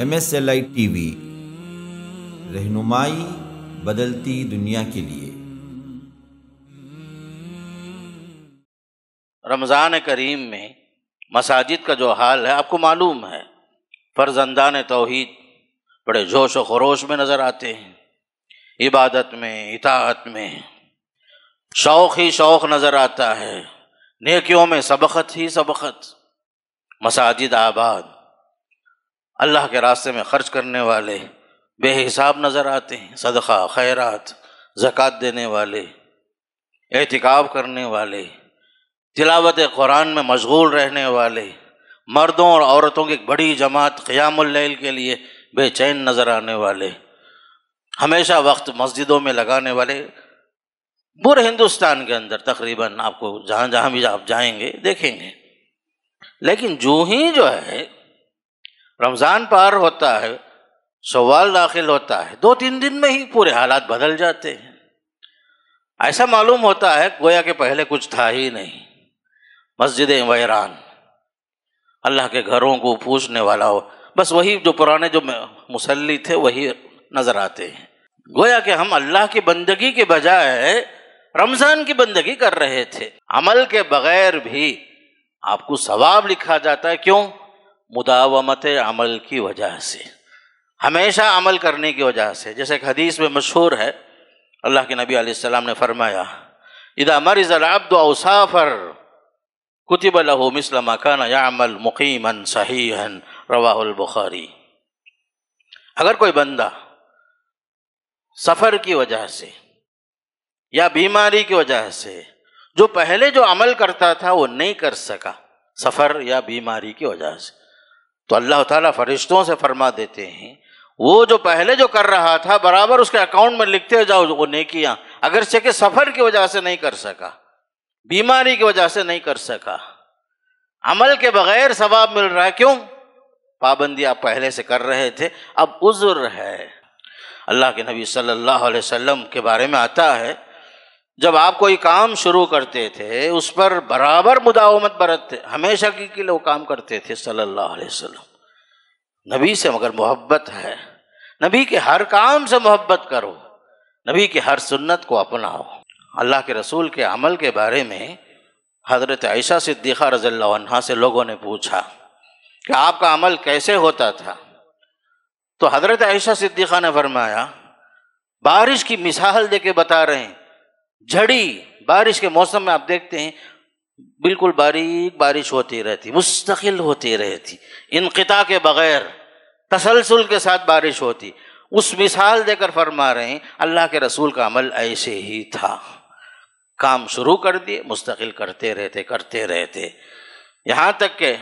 M S L I T V रहनुमाई बदलती दुनिया के लिए रमज़ान करीम में मसाजिद का जो हाल है आपको मालूम है फर्जंदान तोहहीद बड़े जोश व खरोश में नज़र आते हैं इबादत में इतात में शौक़ ही शौक़ नज़र आता है नेकियों में सबकत ही सबकत मसाजिद आबाद अल्लाह के रास्ते में ख़र्च करने वाले बेहिसाब नज़र आते हैं सदक़ा खैरात ज़क़़त देने वाले एहतिकाब करने वाले तिलावत कुरान में मशगूल रहने वाले मर्दों और औरतों की एक बड़ी जमात क़यामल के लिए बेचैन नज़र आने वाले हमेशा वक्त मस्जिदों में लगाने वाले पूरे हिंदुस्तान के अंदर तकरीबन आपको जहाँ जहाँ भी आप जाएंगे देखेंगे लेकिन जो ही जो है रमज़ान पार होता है सवाल दाखिल होता है दो तीन दिन में ही पूरे हालात बदल जाते हैं ऐसा मालूम होता है गोया के पहले कुछ था ही नहीं मस्जिदें वैरान अल्लाह के घरों को पूछने वाला हो बस वही जो पुराने जो मुसल्ली थे वही नज़र आते हैं गोया कि हम अल्लाह की बंदगी के बजाय रमज़ान की बंदगी कर रहे थे अमल के बगैर भी आपको सवाब लिखा जाता है क्यों मुदावमत अमल की वजह से हमेशा अमल करने की वजह से जैसे एक हदीस में मशहूर है अल्लाह के नबी आसमाम ने फरमाया इदा मरिजलाब्द असाफर कुतिब लहू मिसलमा खान मुकीम मुकीमन सहीहन रवाहुल बुखारी अगर कोई बंदा सफ़र की वजह से या बीमारी की वजह से जो पहले जो अमल करता था वो नहीं कर सका सफ़र या बीमारी की वजह से तो अल्लाह ताला फरिश्तों से फरमा देते हैं वो जो पहले जो कर रहा था बराबर उसके अकाउंट में लिखते हो जाओ वो नेकियां अगरचे के सफर की वजह से नहीं कर सका बीमारी की वजह से नहीं कर सका अमल के बगैर सवाब मिल रहा है क्यों पाबंदी आप पहले से कर रहे थे अब उज्र है अल्लाह के नबी सल्लल्लाहु अलैहि वसल्लम के बारे में आता है जब आप कोई काम शुरू करते थे उस पर बराबर मुदावमत बरतते हमेशा की, की लोग काम करते थे सल्लल्लाहु अलैहि वसल्लम नबी से मगर मोहब्बत है नबी के हर काम से मोहब्बत करो नबी की हर सुन्नत को अपनाओ अल्लाह के रसूल के अमल के बारे में हज़रत आयशा सिद्दीक़ा रज़ल्ला से लोगों ने पूछा कि आपका अमल कैसे होता था तो हज़रत आयशा सिद्दीक़ा ने फरमाया बारिश की मिसाल दे के बता रहे हैं झड़ी बारिश के मौसम में आप देखते हैं बिल्कुल बारीक बारिश होती रहती मुस्तकिल होती रहती इनकता के बगैर तसलसल के साथ बारिश होती उस मिसाल देकर फरमा रहे हैं अल्लाह के रसूल का अमल ऐसे ही था काम शुरू कर दिए मुस्तकिल करते रहते करते रहते यहाँ तक के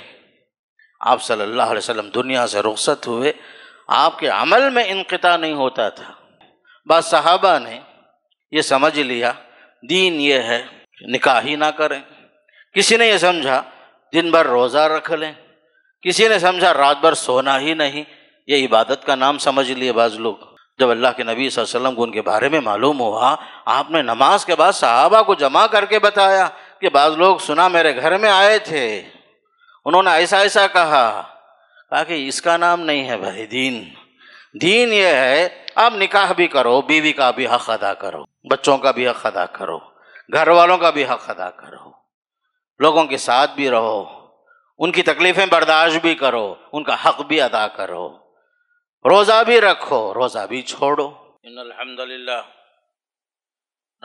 आप सल्लल्लाहु अलैहि वसल्लम दुनिया से रुखसत हुए आपके अमल में इनकता नहीं होता था बस साहबा ने यह समझ लिया दीन ये है निकाह ही ना करें किसी ने यह समझा दिन भर रोज़ा रख लें किसी ने समझा रात भर सोना ही नहीं ये इबादत का नाम समझ लिए बाज लोग जब अल्लाह के नबी वसल्लम को उनके बारे में मालूम हुआ आपने नमाज के बाद सहाबा को जमा करके बताया कि बाज लोग सुना मेरे घर में आए थे उन्होंने ऐसा ऐसा कहा कहा कि इसका नाम नहीं है भाई दीन दीन ये है आप निकाह भी करो बीवी का भी हक अदा करो बच्चों का भी हक अदा करो घर वालों का भी हक अदा करो लोगों के साथ भी रहो उनकी तकलीफें बर्दाश्त भी करो उनका हक भी अदा करो रोज़ा भी रखो रोज़ा भी छोड़ो इन अलहमदिल्ला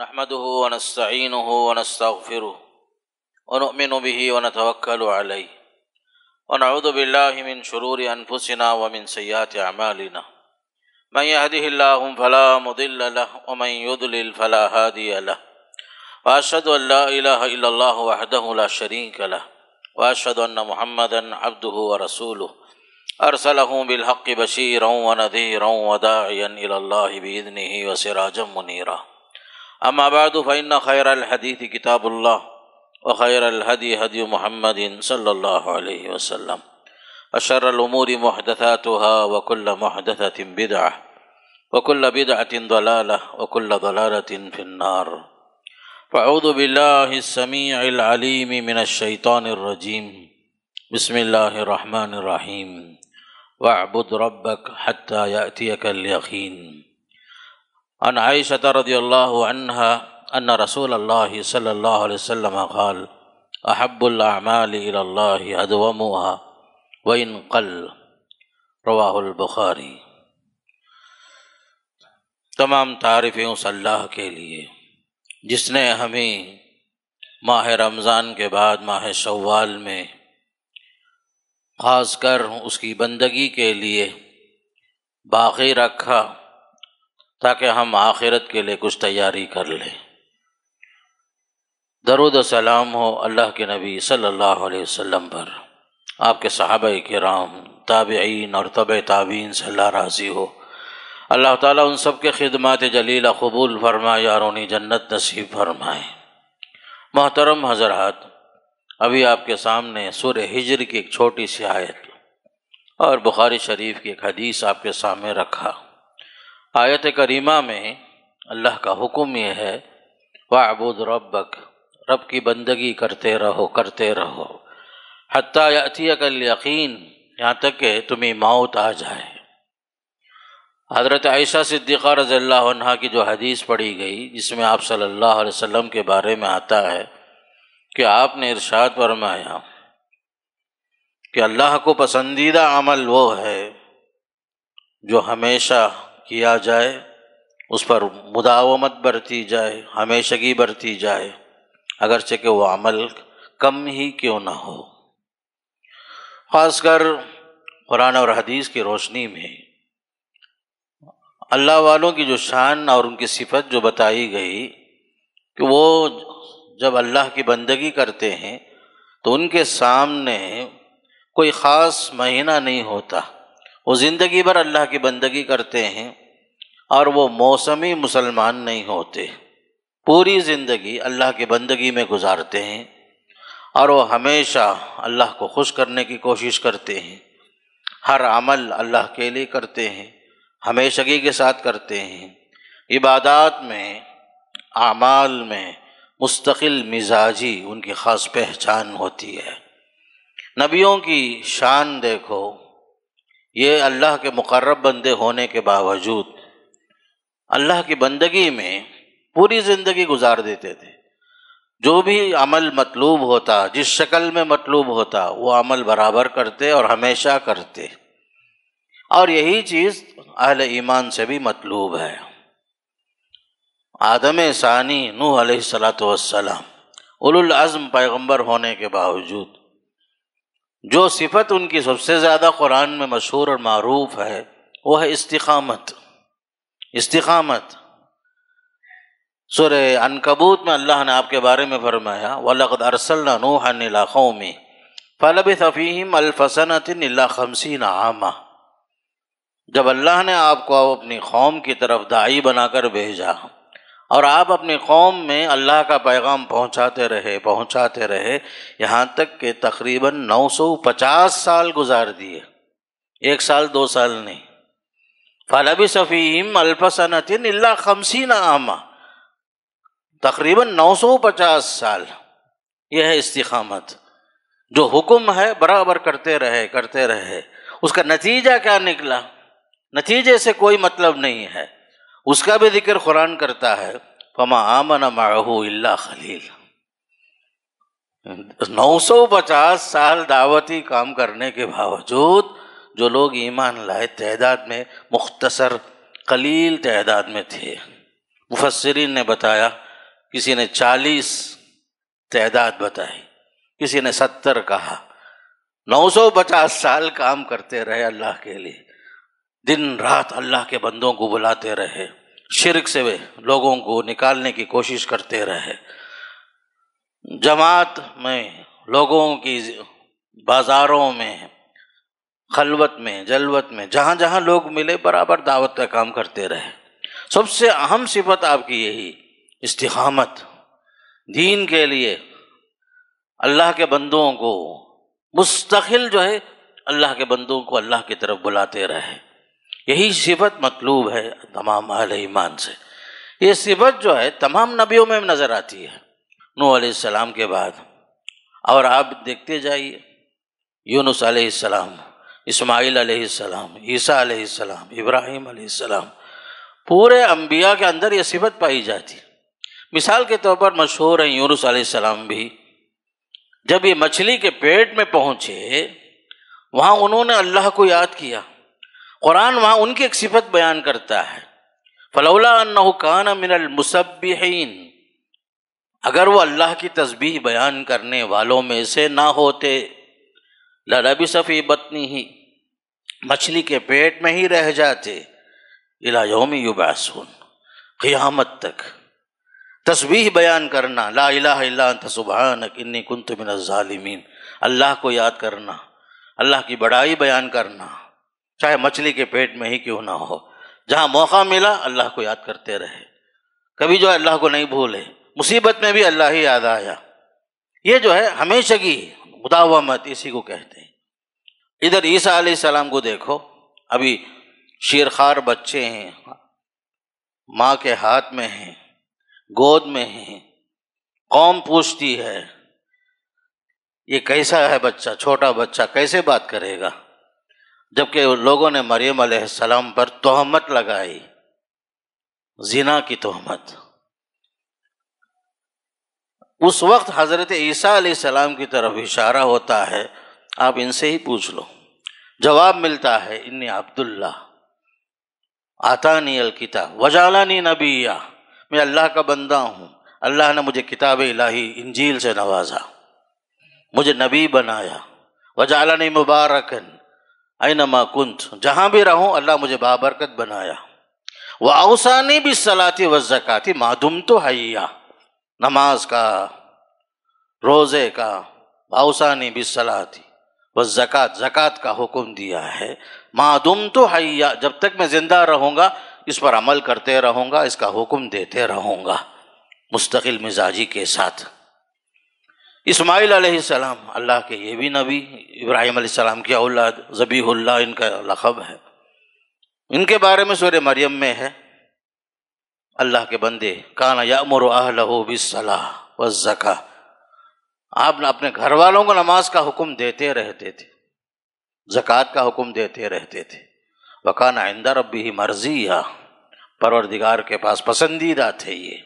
नहमद वनस्तीन वनस्तफ़िर वन भी वन तवक्ल ونعوذ शरूर अनफुसना वमिन सयात अमालिना من يهده الله فلا مضل له ومن يضلل فلا هادي له واشهد ان لا اله الا الله وحده لا شريك له واشهد ان محمدا عبده ورسوله ارسله بالحق بشيرا ونذيرا وداعيا الى الله باذنه وسراجا منيرا اما بعد فان خير الحديث كتاب الله وخير الهدي هدي محمد صلى الله عليه وسلم اشر الامور محدثاتها وكل محدثه بدعه وكل بدعه ضلاله وكل ضلاله في النار फ़ाउदबिल्लासमीम मिनशैतरजीम बसमीम वबुद रबक हत्यातीकलिन अन आयशत रदील्ला अन रसूल अल्लाह सल्ला वसम क़ाल अहबुल्लामालल्लादवमुआ वन कल रवाबुखारी तमाम तारीफ़ें उस अल्लाह के लिए जिसने हमें माह रमज़ान के बाद माह शवाल में ख़ास कर उसकी बंदगी के लिए बाकी रखा ताकि हम आखिरत के लिए कुछ तैयारी कर लें दरुद सलाम हो अल्लाह के नबी सल्लल्लाहु अलैहि वसल्लम पर आपके सहाबा के राम ताबीन और तब ताबीन सल्ला राज़ी हो अल्लाह ताला उन सब के खिदमत जलीला कबूल फरमाए यारोनी जन्नत नसीब फरमाए मोहतरम हजरात अभी आपके सामने सुर हिजर की एक छोटी सी आयत और बुखारी शरीफ की एक हदीस आपके सामने रखा आयत करीमा में अल्लाह का हुक्म यह है वाबुद रबक रब की बंदगी करते रहो करते रहो हती कल यकीन यहाँ तक कि तुम्हें मौत आ जाए हज़रत आयशा सिद्दीक़ा रज़ल्ला की जो हदीस पढ़ी गई जिसमें आप सल्लल्लाहु अलैहि वसल्लम के बारे में आता है कि आपने इरशाद फरमाया कि अल्लाह को पसंदीदा अमल वो है जो हमेशा किया जाए उस पर मुदावमत बरती जाए हमेशगी बरती जाए अगरचे कि वह अमल कम ही क्यों ना हो ख़ासकर कुरान और हदीस की रोशनी में अल्लाह वालों की जो शान और उनकी सिफत जो बताई गई कि वो जब अल्लाह की बंदगी करते हैं तो उनके सामने कोई ख़ास महीना नहीं होता वो ज़िंदगी भर अल्लाह की बंदगी करते हैं और वो मौसमी मुसलमान नहीं होते पूरी ज़िंदगी अल्लाह की बंदगी में गुजारते हैं और वो हमेशा अल्लाह को खुश करने की कोशिश करते हैं हर अमल अल्लाह के लिए करते हैं हमेशगी के साथ करते हैं इबादत में आमाल में मुस्तकिल मिजाजी उनकी ख़ास पहचान होती है नबियों की शान देखो ये अल्लाह के मुकर्रब बंदे होने के बावजूद अल्लाह की बंदगी में पूरी ज़िंदगी गुजार देते थे जो भी अमल मतलूब होता जिस शक्ल में मतलूब होता वो अमल बराबर करते और हमेशा करते और यही चीज़ अहल ईमान से भी मतलूब है आदम सानी नूह सलात वसलाम पैगम्बर पैगंबर होने के बावजूद जो सिफत उनकी सबसे ज़्यादा कुरान में मशहूर और मरूफ है वो है इस्तामत इस्तामत सुर अनकबूत में अल्लाह ने आपके बारे में फरमाया वलगद अरसल नूह में फ़लब अलफसनत नीला खमसी नामा जब अल्लाह ने आपको अपनी कौम की तरफ दाई बनाकर भेजा और आप अपनी कौम में अल्लाह का पैगाम पहुंचाते रहे पहुंचाते रहे यहाँ तक कि तकरीबन 950 साल गुजार दिए एक साल दो साल नहीं फलबी सफ़ीम अल्पसनतिन अल्ला खमसीन आमा तकरीबन पचास साल यह है इस्तीकामत जो हुक्म है बराबर करते रहे करते रहे उसका नतीजा क्या निकला नतीजे से कोई मतलब नहीं है उसका भी जिक्र कुरान करता है फमा आमन माहू इल्ला खलील 950 साल दावती काम करने के बावजूद जो लोग ईमान लाए तहदाद में मुख्तसर कलील तदाद में थे मुफसरीन ने बताया किसी ने 40 तहदाद बताई किसी ने 70 कहा 950 साल काम करते रहे अल्लाह के लिए दिन रात अल्लाह के बंदों को बुलाते रहे शिरक से वे लोगों को निकालने की कोशिश करते रहे जमात में लोगों की बाज़ारों में खलवत में जलवत में जहाँ जहाँ लोग मिले बराबर दावत का काम करते रहे सबसे अहम सिफत आपकी यही इस्तेमत दीन के लिए अल्लाह के बंदों को मुस्तकिल जो है अल्लाह के बंदों को अल्लाह की तरफ बुलाते रहे यही सिबत मतलूब है तमाम अल ईमान से ये सिफत जो है तमाम नबियों में नज़र आती है नू आसमाम के बाद और आप देखते जाइए यूनुस आसमाम इस्माइल आसमाम ईसा आसमाम इब्राहिम आसमाम पूरे अम्बिया के अंदर ये सिबत पाई जाती मिसाल के तौर पर मशहूर हैं यूनुस आसमाम भी जब ये मछली के पेट में पहुंचे वहाँ उन्होंने अल्लाह को याद किया कुरान वहाँ उनकी एक सिफत बयान करता है फलौलाकान मिनल मुसबिन अगर वो अल्लाह की तस्बी बयान करने वालों में से ना होते लरबी सफ़ी बतनी ही मछली के पेट में ही रह जाते इलायोम युबासून क़ियामत तक तस्बीह बयान करना ला इला सुबहान इन्नी कुन तुमिन ालिमीन अल्लाह को याद करना अल्लाह की बड़ाई बयान करना चाहे मछली के पेट में ही क्यों ना हो जहाँ मौका मिला अल्लाह को याद करते रहे कभी जो अल्लाह को नहीं भूले मुसीबत में भी अल्लाह ही याद आया ये जो है हमेशा की मत इसी को कहते हैं इधर ईसा सलाम को देखो अभी शेरखार बच्चे हैं माँ के हाथ में हैं गोद में हैं कौम पूछती है ये कैसा है बच्चा छोटा बच्चा कैसे बात करेगा जबकि लोगों ने मरियम सलाम पर तोहमत लगाई जिना की तोहमत उस वक्त हज़रत ईसा सलाम की तरफ इशारा होता है आप इनसे ही पूछ लो जवाब मिलता है इन अब्दुल्ला आतानी अल किताब वजालानी नबीया मैं अल्लाह का बंदा हूं अल्लाह ने मुझे किताब इलाही इंजील से नवाजा मुझे नबी बनाया वजालानी मुबारकन नमा कुंत जहाँ भी रहूँ अल्लाह मुझे बाबरकत बनाया वह अवसानी भी सलाती व जक़ाती मादुम तो हैया नमाज का रोज़े का अवसानी भी सलाती व जक़ात ज़क़त का हुक्म दिया है मादुम तो हैया जब तक मैं ज़िंदा रहूँगा इस पर अमल करते रहूँगा इसका हुक्म देते रहूँगा मुस्तकिल मिजाजी के साथ इसमाइल सलाम अल्लाह के ये भी नबी इब्राहिम सलाम की औलाद ज़बीहुल्ला इनका लखब है इनके बारे में सूर्य मरियम में है अल्लाह के बंदे काना यामर आहलो बिसलाह व जका आप अपने घर वालों को नमाज का हुक्म देते रहते थे ज़क़़त का हुक्म देते रहते थे वकाना आइंदा रबी ही मर्जी या परवरदिगार के पास पसंदीदा थे ये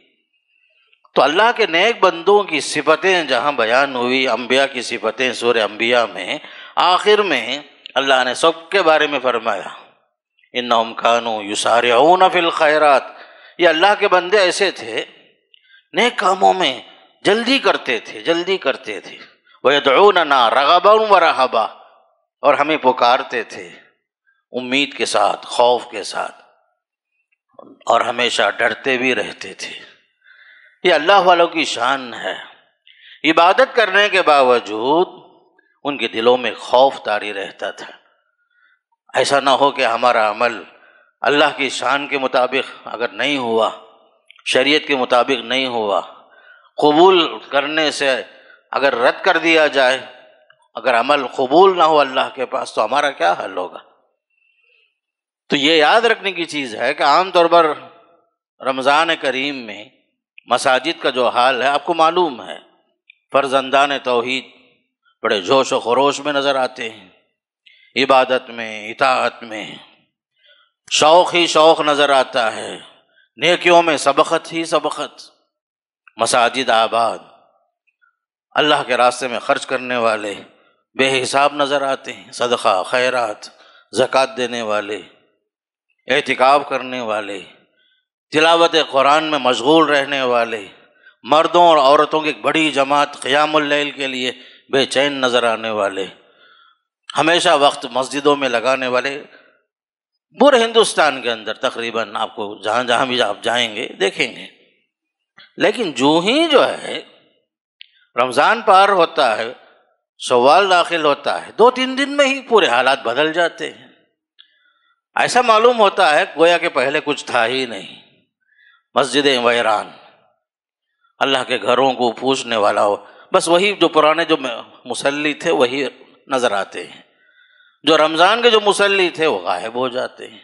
तो अल्लाह के नेक बंदों की सिफतें जहाँ बयान हुई अम्बिया की सिफतें सूर अम्बिया में आखिर में अल्लाह ने सब के बारे में फरमाया इन नम खानू युसार फिल खैरत ये अल्लाह के बंदे ऐसे थे नेक कामों में जल्दी करते थे जल्दी करते थे वह दड़ो ना रगबा व रहबा और हमें पुकारते थे उम्मीद के साथ खौफ के साथ और हमेशा डरते भी रहते थे ये अल्लाह वालों की शान है इबादत करने के बावजूद उनके दिलों में खौफ तारी रहता था ऐसा ना हो कि हमारा अमल अल्लाह की शान के मुताबिक अगर नहीं हुआ शरीयत के मुताबिक नहीं हुआ कबूल करने से अगर रद्द कर दिया जाए अगर अमल कबूल ना हो अल्लाह के पास तो हमारा क्या हल होगा तो ये याद रखने की चीज़ है कि आमतौर पर रमज़ान करीम में मसाजिद का जो हाल है आपको मालूम है फर्जंदान तोहद बड़े जोश व खरोश में नज़र आते हैं इबादत में इतात में शौक़ ही शौक़ नज़र आता है नेकियों में सबकत ही सबकत मसाजिद आबाद अल्लाह के रास्ते में ख़र्च करने वाले बेहिसाब नज़र आते हैं सदक़ा खैरात ज़क़़त देने वाले एहतिकाब करने वाले तिलावत कुरान में मशगूल रहने वाले मर्दों और औरतों की एक बड़ी जमात क़यामल के लिए बेचैन नज़र आने वाले हमेशा वक्त मस्जिदों में लगाने वाले पूरे हिंदुस्तान के अंदर तकरीबन आपको जहाँ जहाँ भी आप जाएंगे देखेंगे लेकिन जो ही जो है रमज़ान पार होता है सवाल दाखिल होता है दो तीन दिन में ही पूरे हालात बदल जाते हैं ऐसा मालूम होता है गोया के पहले कुछ था ही नहीं मस्जिदें वैरान अल्लाह के घरों को पूछने वाला हो बस वही जो पुराने जो मुसल्ली थे वही नज़र आते हैं जो रमज़ान के जो मुसल्ली थे वो गायब हो जाते हैं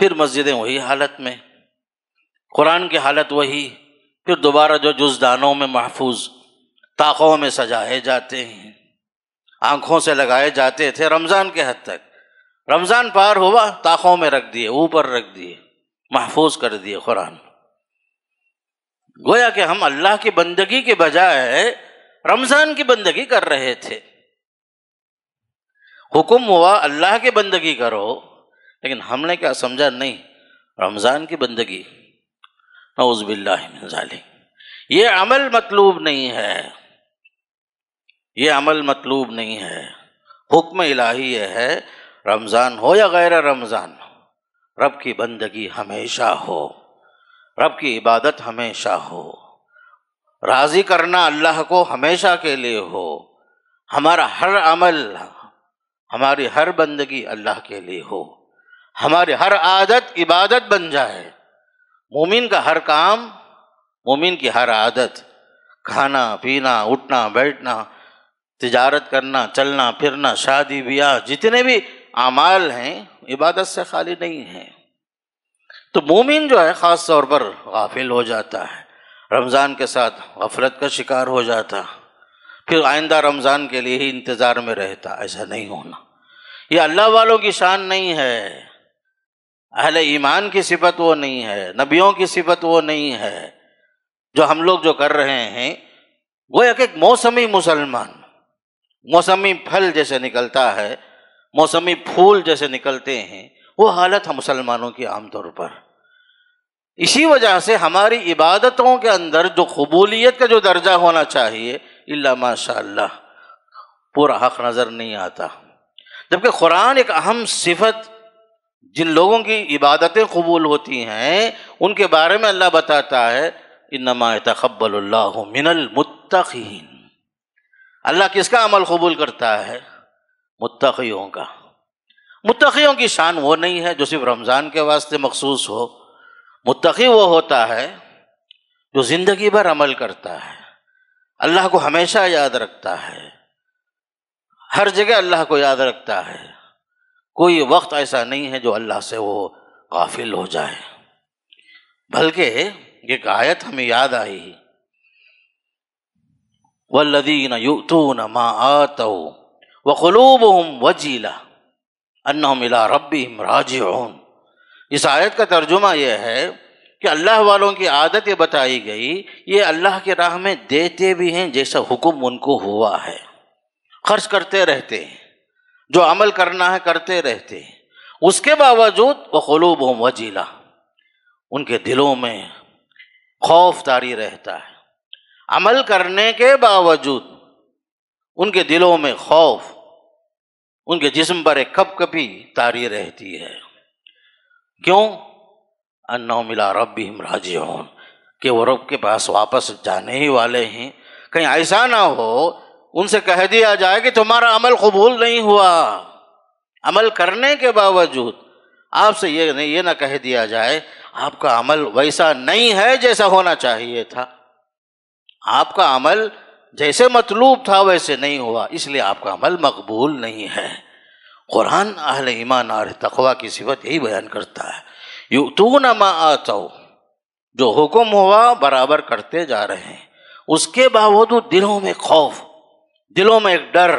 फिर मस्जिदें वही हालत में कुरान की हालत वही फिर दोबारा जो जुजदानों में महफूज ताक़ों में सजाए जाते हैं आँखों से लगाए जाते थे रमज़ान के हद तक रमज़ान पार हुआ ताक़ों में रख दिए ऊपर रख दिए महफूज कर दिए कुरान गोया कि हम अल्लाह की बंदगी के बजाय रमजान की बंदगी कर रहे थे हुक्म हुआ अल्लाह की बंदगी करो लेकिन हमने क्या समझा नहीं रमज़ान की बंदगी नौज़बिल्लाजाली ये अमल मतलूब नहीं है ये अमल मतलूब नहीं है हुक्म इलाही यह है रमज़ान हो या गैर रमज़ान रब की बंदगी हमेशा हो रब की इबादत हमेशा हो राज़ी करना अल्लाह को हमेशा के लिए हो हमारा हर अमल हमारी हर बंदगी अल्लाह के लिए हो हमारी हर आदत इबादत बन जाए मोमिन का हर काम मोमिन की हर आदत खाना पीना उठना बैठना तिजारत करना चलना फिरना शादी ब्याह जितने भी अमाल हैं इबादत से खाली नहीं हैं तो मोमिन जो है ख़ास तौर पर गाफिल हो जाता है रमज़ान के साथ गफलत का शिकार हो जाता फिर आइंदा रमज़ान के लिए ही इंतज़ार में रहता ऐसा नहीं होना ये अल्लाह वालों की शान नहीं है अहल ईमान की सिफत वो नहीं है नबियों की सिफत वो नहीं है जो हम लोग जो कर रहे हैं वो एक एक मौसमी मुसलमान मौसमी फल जैसे निकलता है मौसमी फूल जैसे निकलते हैं वो हालत है मुसलमानों की आमतौर पर इसी वजह से हमारी इबादतों के अंदर जो कबूलियत का जो दर्जा होना चाहिए इल्ला माशा पूरा हक नज़र नहीं आता जबकि कुरान एक अहम सिफत जिन लोगों की इबादतें कबूल होती हैं उनके बारे में अल्लाह बताता है इनमा तकबल्ला मिनल मुतकीन अल्लाह किसका अमल कबूल करता है मुतकियों का मतख़ियों की शान वो नहीं है जो सिर्फ रमज़ान के वास्ते मखसूस हो मुतकी वो होता है जो जिंदगी भर अमल करता है अल्लाह को हमेशा याद रखता है हर जगह अल्लाह को याद रखता है कोई वक्त ऐसा नहीं है जो अल्लाह से वो गाफिल हो जाए बल्कि एक आयत हमें याद आई वल्लदीन युतू न मा आतो व खलूब हम वजीला अन्ना मिला रब्बी राज इस आयत का तर्जुमा यह है कि अल्लाह वालों की आदत ये बताई गई ये अल्लाह के राह में देते भी हैं जैसा हुक्म उनको हुआ है खर्च करते रहते हैं जो अमल करना है करते रहते हैं उसके बावजूद वह खलूब हम वजीला उनके दिलों में खौफ तारी रहता है अमल करने के बावजूद उनके दिलों में खौफ उनके जिस्म पर एक कपी तारी रहती है क्यों अन्ना मिला रब भी हम राजी कि वो रब के पास वापस जाने ही वाले हैं कहीं ऐसा ना हो उनसे कह दिया जाए कि तुम्हारा अमल कबूल नहीं हुआ अमल करने के बावजूद आपसे ये नहीं ये ना कह दिया जाए आपका अमल वैसा नहीं है जैसा होना चाहिए था आपका अमल जैसे मतलूब था वैसे नहीं हुआ इसलिए आपका अमल मकबूल नहीं है कुरान अहल ईमान और तकवा की सिफत यही बयान करता है यू तू नमा आता जो हुक्म हुआ बराबर करते जा रहे हैं उसके बावजूद दिलों में खौफ दिलों में एक डर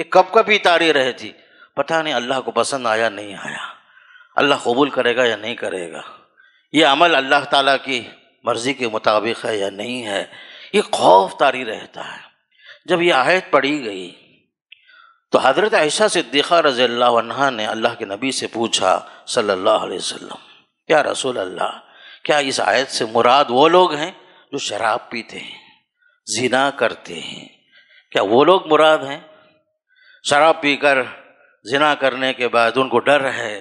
एक कब कभी तारी रहे थी पता नहीं अल्लाह को पसंद आया नहीं आया अल्लाह कबूल करेगा या नहीं करेगा ये अमल अल्लाह ताला की मर्ज़ी के मुताबिक है या नहीं है ये खौफ तारी रहता है जब यह आयत पढ़ी गई तो हज़रत आयशा सिद्दीक़ा रज़ी अल्लाह ने अल्लाह के नबी से पूछा सल्लल्लाहु अलैहि वसल्लम या रसूल अल्लाह क्या इस आयत से मुराद वो लोग हैं जो शराब पीते हैं जिना करते हैं क्या वो लोग मुराद हैं शराब पी कर जिना करने के बाद उनको डर है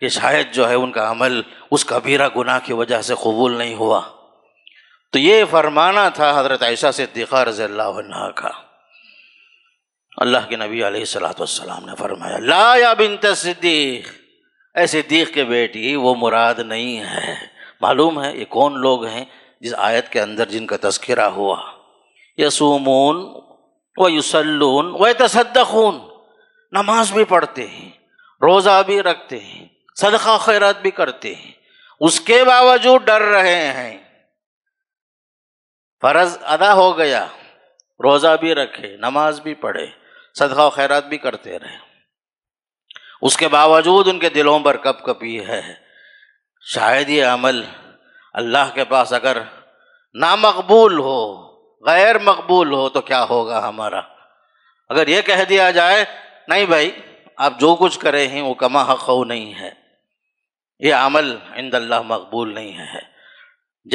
कि शायद जो है उनका अमल उस कबीरा गुनाह की वजह से कबूल नहीं हुआ तो ये फरमाना था हज़रत आयशा सिद्दीक़ा रज़ी अल्लाह का अल्लाह के नबी सलाम ने फरमाया ला या बिनत सिद्दीक ए सिद्दीक के बेटी वो मुराद नहीं है मालूम है ये कौन लोग हैं जिस आयत के अंदर जिनका तस्करा हुआ यसूमून व युसलून व तसदून नमाज भी पढ़ते हैं रोज़ा भी रखते हैं सदका ख़ैरत भी करते हैं उसके बावजूद डर रहे हैं फर्ज अदा हो गया रोज़ा भी रखे नमाज भी पढ़े सदका खैरात भी करते रहे उसके बावजूद उनके दिलों पर कप कपी है शायद ये अमल अल्लाह के पास अगर नामकबूल हो गैर मकबूल हो तो क्या होगा हमारा अगर ये कह दिया जाए नहीं भाई आप जो कुछ करें हैं वो कमा हक हो नहीं है ये अमल इंदल्ला मकबूल नहीं है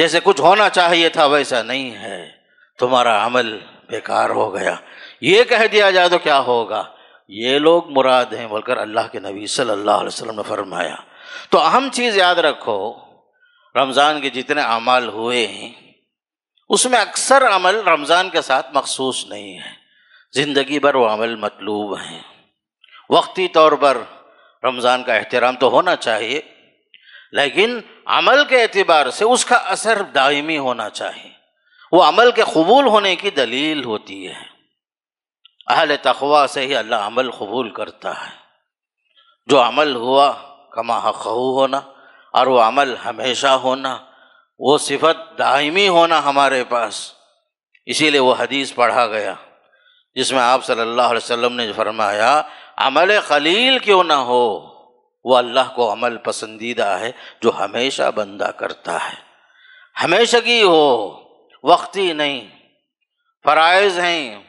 जैसे कुछ होना चाहिए था वैसा नहीं है तुम्हारा अमल बेकार हो गया ये कह दिया जाए तो क्या होगा ये लोग मुराद हैं बोलकर अल्लाह के नबी सल्लल्लाहु अलैहि वसल्लम ने फरमाया तो अहम चीज़ याद रखो रमज़ान के जितने अमाल हुए हैं उसमें अक्सर अमल रमज़ान के साथ मखसूस नहीं है ज़िंदगी भर वो अमल मतलूब हैं वक्ती तौर पर रमज़ान का एहतराम तो होना चाहिए लेकिन अमल के एतबार से उसका असर दायमी होना चाहिए वो अमल के कबूल होने की दलील होती है अहल तखबा से ही अल्लाह अमल कबूल करता है जो अमल हुआ कमा हकहू होना और वो अमल हमेशा होना वो सिफत दायमी होना हमारे पास इसीलिए वो हदीस पढ़ा गया जिसमें आप सल्लल्लाहु अलैहि वसल्लम ने फरमाया अमल खलील क्यों ना हो वो अल्लाह को अमल पसंदीदा है जो हमेशा बंदा करता है हमेशगी हो वक्ती नहीं फ़राइज़ हैं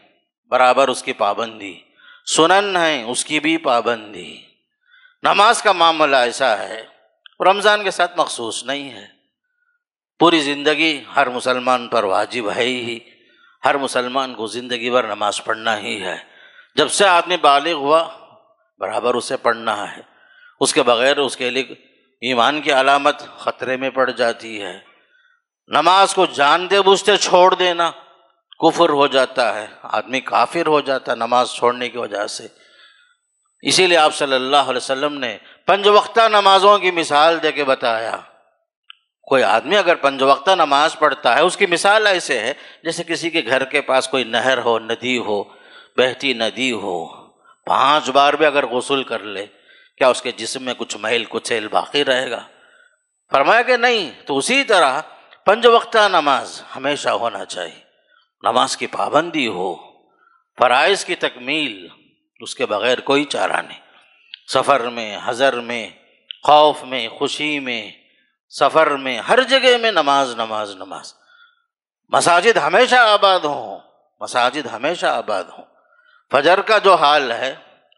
बराबर उसकी पाबंदी सुनन है उसकी भी पाबंदी नमाज का मामला ऐसा है रमज़ान के साथ मखसूस नहीं है पूरी ज़िंदगी हर मुसलमान पर वाजिब है ही हर मुसलमान को ज़िंदगी भर नमाज पढ़ना ही है जब से आदमी बालिग हुआ बराबर उसे पढ़ना है उसके बगैर उसके लिए ईमान की अलामत ख़तरे में पड़ जाती है नमाज को जानते बूझते छोड़ देना कुफर हो जाता है आदमी काफिर हो जाता है नमाज छोड़ने की वजह से इसीलिए आप सल्लल्लाहु अलैहि वसल्लम ने पंज वक्ता नमाजों की मिसाल दे के बताया कोई आदमी अगर पंज वक्ता नमाज पढ़ता है उसकी मिसाल ऐसे है जैसे किसी के घर के पास कोई नहर हो नदी हो बहती नदी हो पांच बार भी अगर गसूल कर ले क्या उसके जिसम में कुछ मैल कुचैल बाकी रहेगा फरमाया कि नहीं तो उसी तरह पंज वक्ता नमाज हमेशा होना चाहिए नमाज की पाबंदी हो फ़राइज की तकमील उसके बगैर कोई चारा नहीं सफ़र में हज़र में खौफ में खुशी में सफ़र में हर जगह में नमाज नमाज नमाज मसाजिद हमेशा आबाद हों मसाजिद हमेशा आबाद हों फजर का जो हाल है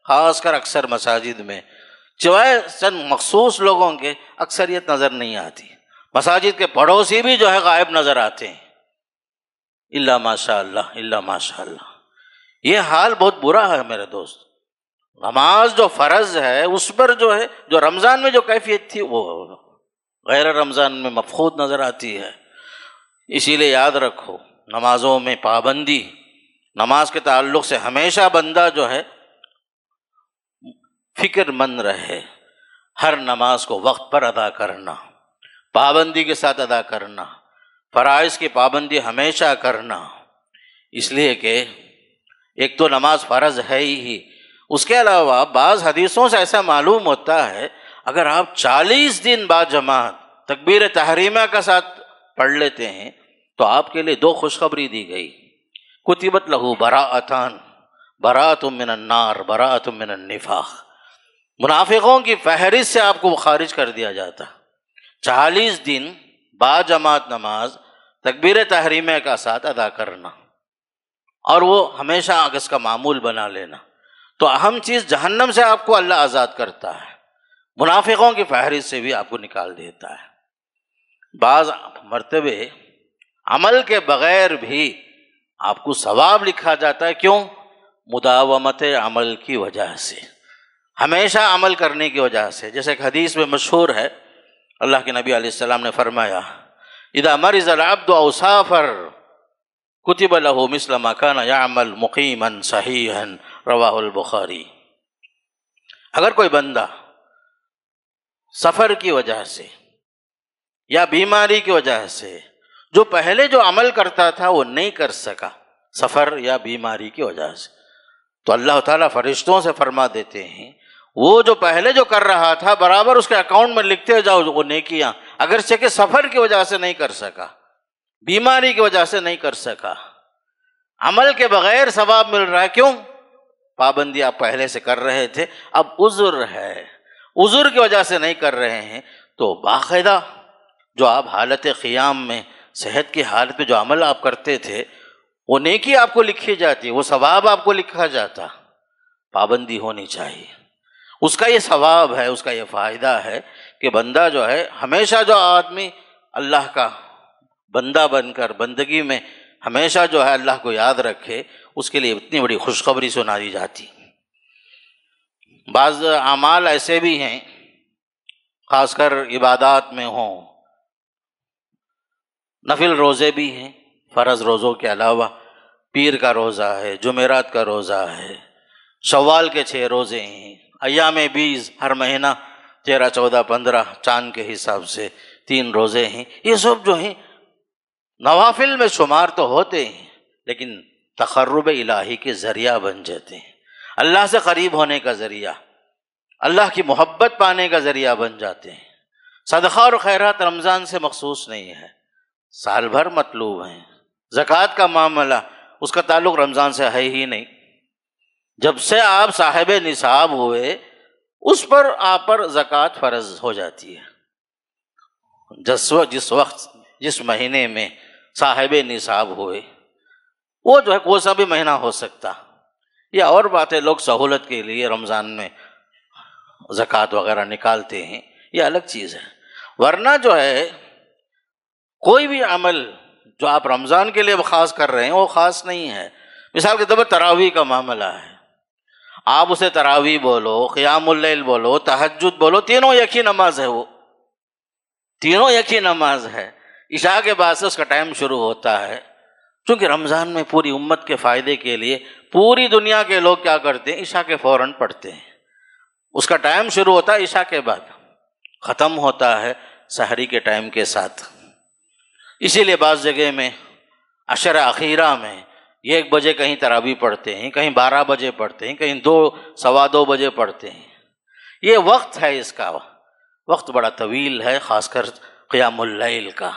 ख़ास कर अक्सर मसाजिद में सिवाय चंद मखसूस लोगों के अक्सरियत नज़र नहीं आती मसाजिद के पड़ोसी भी जो है गायब नज़र आते हैं इल्ला माशा अल्लाह इल्ला माशा अल्लाह ये हाल बहुत बुरा है मेरे दोस्त नमाज जो फ़र्ज है उस पर जो है जो रमज़ान में जो कैफियत थी वो गैर रमज़ान में मफूद नज़र आती है इसीलिए याद रखो नमाज़ों में पाबंदी नमाज के ताल्लुक से हमेशा बंदा जो है फिक्रमंद रहे हर नमाज को वक्त पर अदा करना पाबंदी के साथ अदा करना फ़राइज़ की पाबंदी हमेशा करना इसलिए कि एक तो नमाज फ़र्ज है ही उसके अलावा बाज़ हदीसों से ऐसा मालूम होता है अगर आप चालीस दिन बाद जमात तकबीर तहरीमा का साथ पढ़ लेते हैं तो आपके लिए दो खुशखबरी दी गई कुतिबत लहू बरा अतान बरा तुम तुमिनार बरा तुम तुमिनफाक मुनाफिकों की फहरिस्त से आपको खारिज कर दिया जाता चालीस दिन बाजमात नमाज तकबीर तहरीम का साथ अदा करना और वो हमेशा अगस का मामूल बना लेना तो अहम चीज़ जहन्नम से आपको अल्लाह आज़ाद करता है मुनाफिकों की फहरिस्त से भी आपको निकाल देता है बाज़ मरतबे अमल के बगैर भी आपको सवाब लिखा जाता है क्यों मुदावमत अमल की वजह से हमेशा अमल करने की वजह से जैसे एक हदीस में मशहूर है अल्लाह के नबी आसमाम ने फरमाया इदा मरिजल अब्द असाफर कुतिब लहू मिसल मकान यामल मुकीमन सहीहन रवाहुल बुखारी अगर कोई बंदा सफ़र की वजह से या बीमारी की वजह से जो पहले जो अमल करता था वो नहीं कर सका सफ़र या बीमारी की वजह से तो अल्लाह तरिश्तों से फरमा देते हैं वो जो पहले जो कर रहा था बराबर उसके अकाउंट में लिखते जाओ वो नेकियां अगर से कि सफर की वजह से नहीं कर सका बीमारी की वजह से नहीं कर सका अमल के बगैर सवाब मिल रहा है क्यों पाबंदी आप पहले से कर रहे थे अब उजुर है उजुर की वजह से नहीं कर रहे हैं तो बाकायदा जो आप हालत क़ियाम में सेहत की हालत में जो अमल आप करते थे वो नेकी आपको लिखी जाती वो सवाब आपको लिखा जाता पाबंदी होनी चाहिए उसका ये सवाब है उसका ये फ़ायदा है कि बंदा जो है हमेशा जो आदमी अल्लाह का बंदा बनकर बंदगी में हमेशा जो है अल्लाह को याद रखे उसके लिए इतनी बड़ी खुशखबरी सुना दी जाती बाज़ अमाल ऐसे भी हैं खासकर इबादात में हों नफिल रोज़े भी हैं फ़र्ज़ रोज़ों के अलावा पीर का रोज़ा है जुमेरात का रोज़ा है शवाल के छः रोज़े हैं अयाम बीज हर महीना तेरह चौदह पंद्रह चांद के हिसाब से तीन रोज़े हैं ये सब जो हैं नवाफिल में शुमार तो होते हैं लेकिन तकरब इलाही के ज़रिया बन जाते हैं अल्लाह से करीब होने का ज़रिया अल्लाह की मोहब्बत पाने का ज़रिया बन जाते हैं सदक़ा और खैरत रमज़ान से मखसूस नहीं है साल भर मतलूब हैं ज़क़़त का मामला उसका ताल्लुक़ रमज़ान से है ही नहीं जब से आप साहिब निसाब हुए उस पर आप पर ज़क़़त फ़र्ज हो जाती है जिस जिस वक्त जिस महीने में साहेब निसाब हुए वो जो है कोई सा भी महीना हो सकता या और बातें लोग सहूलत के लिए रमज़ान में ज़क़़त वगैरह निकालते हैं ये अलग चीज़ है वरना जो है कोई भी अमल जो आप रमज़ान के लिए ख़ास कर रहे हैं वो ख़ास नहीं है मिसाल के तौर पर तरावी का मामला है आप उसे तरावी बोलो क़ियामुल्लैल बोलो तहजद बोलो तीनों एक ही नमाज है वो तीनों एक ही नमाज है ईशा के बाद से उसका टाइम शुरू होता है क्योंकि रमज़ान में पूरी उम्मत के फ़ायदे के लिए पूरी दुनिया के लोग क्या करते हैं ईशा के फ़ौर पढ़ते हैं उसका टाइम शुरू होता है ईशा के बाद ख़त्म होता है सहरी के टाइम के साथ इसीलिए बाज़ जगह में अशर अखीरा में ये एक बजे कहीं तरावी पढ़ते हैं कहीं बारह बजे पढ़ते हैं कहीं दो सवा दो बजे पढ़ते हैं ये वक्त है इसका वक्त बड़ा तवील है ख़ासकर क़यामुल्लैल का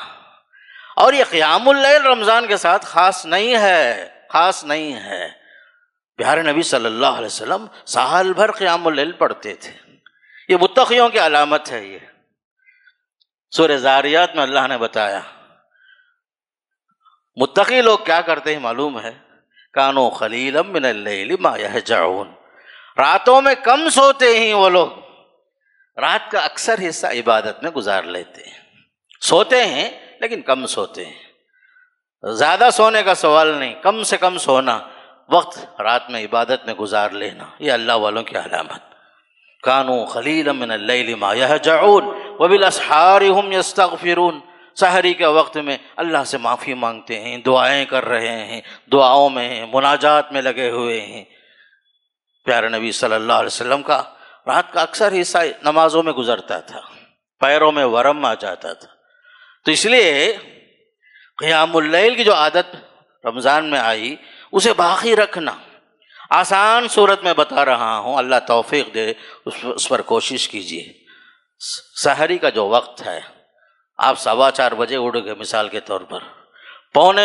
और ये क़यामुल्लैल रमज़ान के साथ ख़ास नहीं है ख़ास नहीं है प्यार नबी सल्लल्लाहु अलैहि वसल्लम साल भर क़यामुल्लैल पढ़ते थे ये मुतखियों की अलामत है ये सूर्य ज़ारियात में अल्लाह ने बताया मुतकी लोग क्या करते हैं मालूम है कानो खलील माया जाऊन रातों में कम सोते हैं वो लोग रात का अक्सर हिस्सा इबादत में गुजार लेते हैं सोते हैं लेकिन कम सोते हैं ज़्यादा सोने का सवाल नहीं कम से कम सोना वक्त रात में इबादत में गुजार लेना ये अल्लाह वालों की अलामत कानू खलील माया जाऊन वबिल असहार हम फिरून सहरी के वक्त में अल्लाह से माफ़ी मांगते हैं दुआएं कर रहे हैं दुआओं में हैं मुनाजात में लगे हुए हैं प्यारे नबी सल्लल्लाहु अलैहि वसल्लम का रात का अक्सर हिस्सा नमाजों में गुजरता था पैरों में वरम आ जाता था तो इसलिए क़यामुल की जो आदत रमज़ान में आई उसे बाकी रखना आसान सूरत में बता रहा हूँ अल्लाह तौफीक दे उस पर कोशिश कीजिए सहरी का जो वक्त है आप सवा चार बजे उड़ोगे गए मिसाल के तौर पर पौने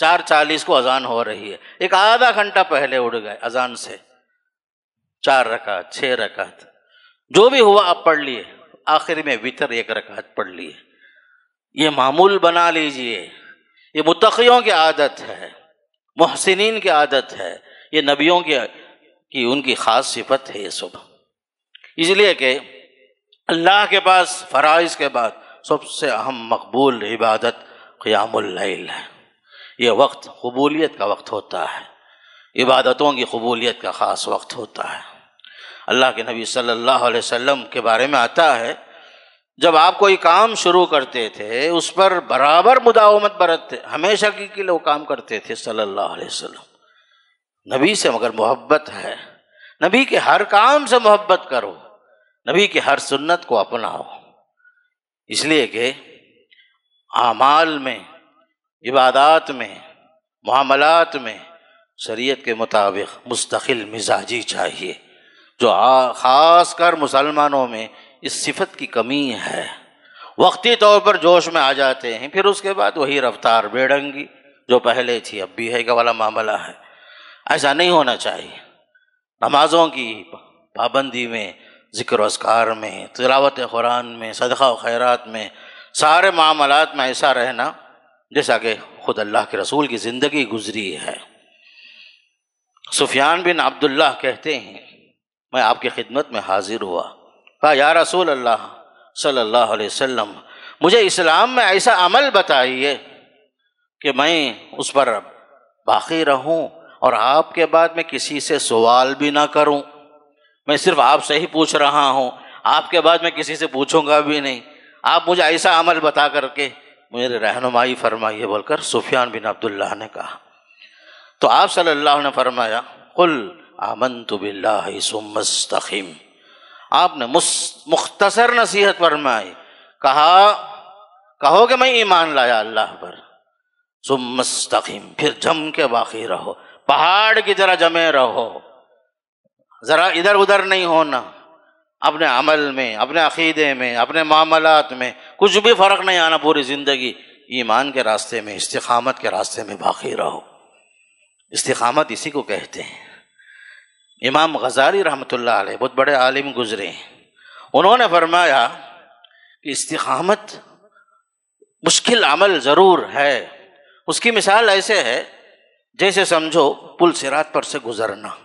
चार चालीस को अजान हो रही है एक आधा घंटा पहले उड़ गए अजान से चार रकात छः रकात जो भी हुआ आप पढ़ लिए आखिर में वितर एक रकात पढ़ लिए ये मामूल बना लीजिए ये मुतकियों की आदत है मोहसिन की आदत है ये नबियों की की उनकी ख़ास सिफत है ये सुबह इसलिए कि अल्लाह के पास फ़राइज़ के बाद सबसे अहम मकबूल इबादत क़यामल है ये वक्त कबूलियत का वक्त होता है इबादतों की कबूलियत का ख़ास वक्त होता है अल्लाह के नबी सल्लल्लाहु अलैहि वसल्लम के बारे में आता है जब आप कोई काम शुरू करते थे उस पर बराबर मुदावमत बरतते हमेशा की कि लोग काम करते थे सल्लल्लाहु अलैहि वसल्लम नबी से मगर मोहब्बत है नबी के हर काम से मोहब्बत करो नबी की हर सुन्नत को अपनाओ इसलिए कि आमाल में इबादात में मामलात में शरीयत के मुताबिक मुस्तकिल मिजाजी चाहिए जो ख़ास कर मुसलमानों में इस सिफत की कमी है वक्ती तौर पर जोश में आ जाते हैं फिर उसके बाद वही रफ्तार बेढंगी जो पहले थी अब भी है का वाला मामला है ऐसा नहीं होना चाहिए नमाजों की पाबंदी में ज़िक्र असकार में तिलावत कुरान में सदक़ा खैरात में सारे मामलात में ऐसा रहना जैसा कि खुद अल्लाह के रसूल की ज़िंदगी गुजरी है सुफियान बिन अब्दुल्ला कहते हैं मैं आपकी खिदमत में हाजिर हुआ कहा या रसूल अल्लाह सल्लल्लाहु अलैहि वसल्लम मुझे इस्लाम में ऐसा अमल बताइए कि मैं उस पर बाकी रहूं और आपके बाद में किसी से सवाल भी ना करूं मैं सिर्फ आपसे ही पूछ रहा हूँ आपके बाद मैं किसी से पूछूंगा भी नहीं आप मुझे ऐसा अमल बता करके मेरे रहनुमाई फरमाइए बोलकर सुफियान बिन अब्दुल्ला ने कहा तो आप सल्लाह ने फरमाया कुल आमन तो आपने मुख्तसर नसीहत फरमाई कहा कहो कि मैं ईमान लाया अल्लाह पर सुमस्तकीम फिर जम के बाकी रहो पहाड़ की तरह जमे रहो ज़रा इधर उधर नहीं होना अपने अमल में अपने अकीदे में अपने मामलात में कुछ भी फ़र्क नहीं आना पूरी ज़िंदगी ईमान के रास्ते में इस्तकामत के रास्ते में बाकी रहो इस्तकामत इसी को कहते हैं इमाम गजारी रहमत आल बहुत बड़े आलिम गुजरे हैं उन्होंने फरमाया कि इस्तकामत मुश्किल अमल ज़रूर है उसकी मिसाल ऐसे है जैसे समझो पुल सिरात पर से गुज़रना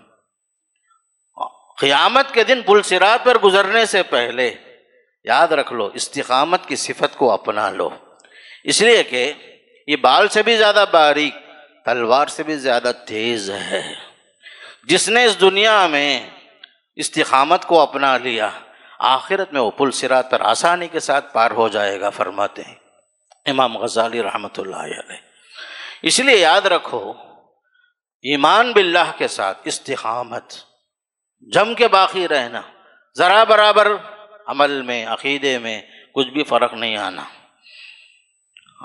क़यामत के दिन पुलसरात पर गुजरने से पहले याद रख लो इस्तकामत की सिफत को अपना लो इसलिए कि ये बाल से भी ज़्यादा बारीक तलवार से भी ज़्यादा तेज़ है जिसने इस दुनिया में इस्तकामत को अपना लिया आखिरत में वो पुल सिरात पर आसानी के साथ पार हो जाएगा फरमाते हैं इमाम गजाली रहमत इसलिए याद रखो ईमान बिल्लाह के साथ इस्तकामत जम के बाकी रहना ज़रा बराबर अमल में अकीदे में कुछ भी फ़र्क नहीं आना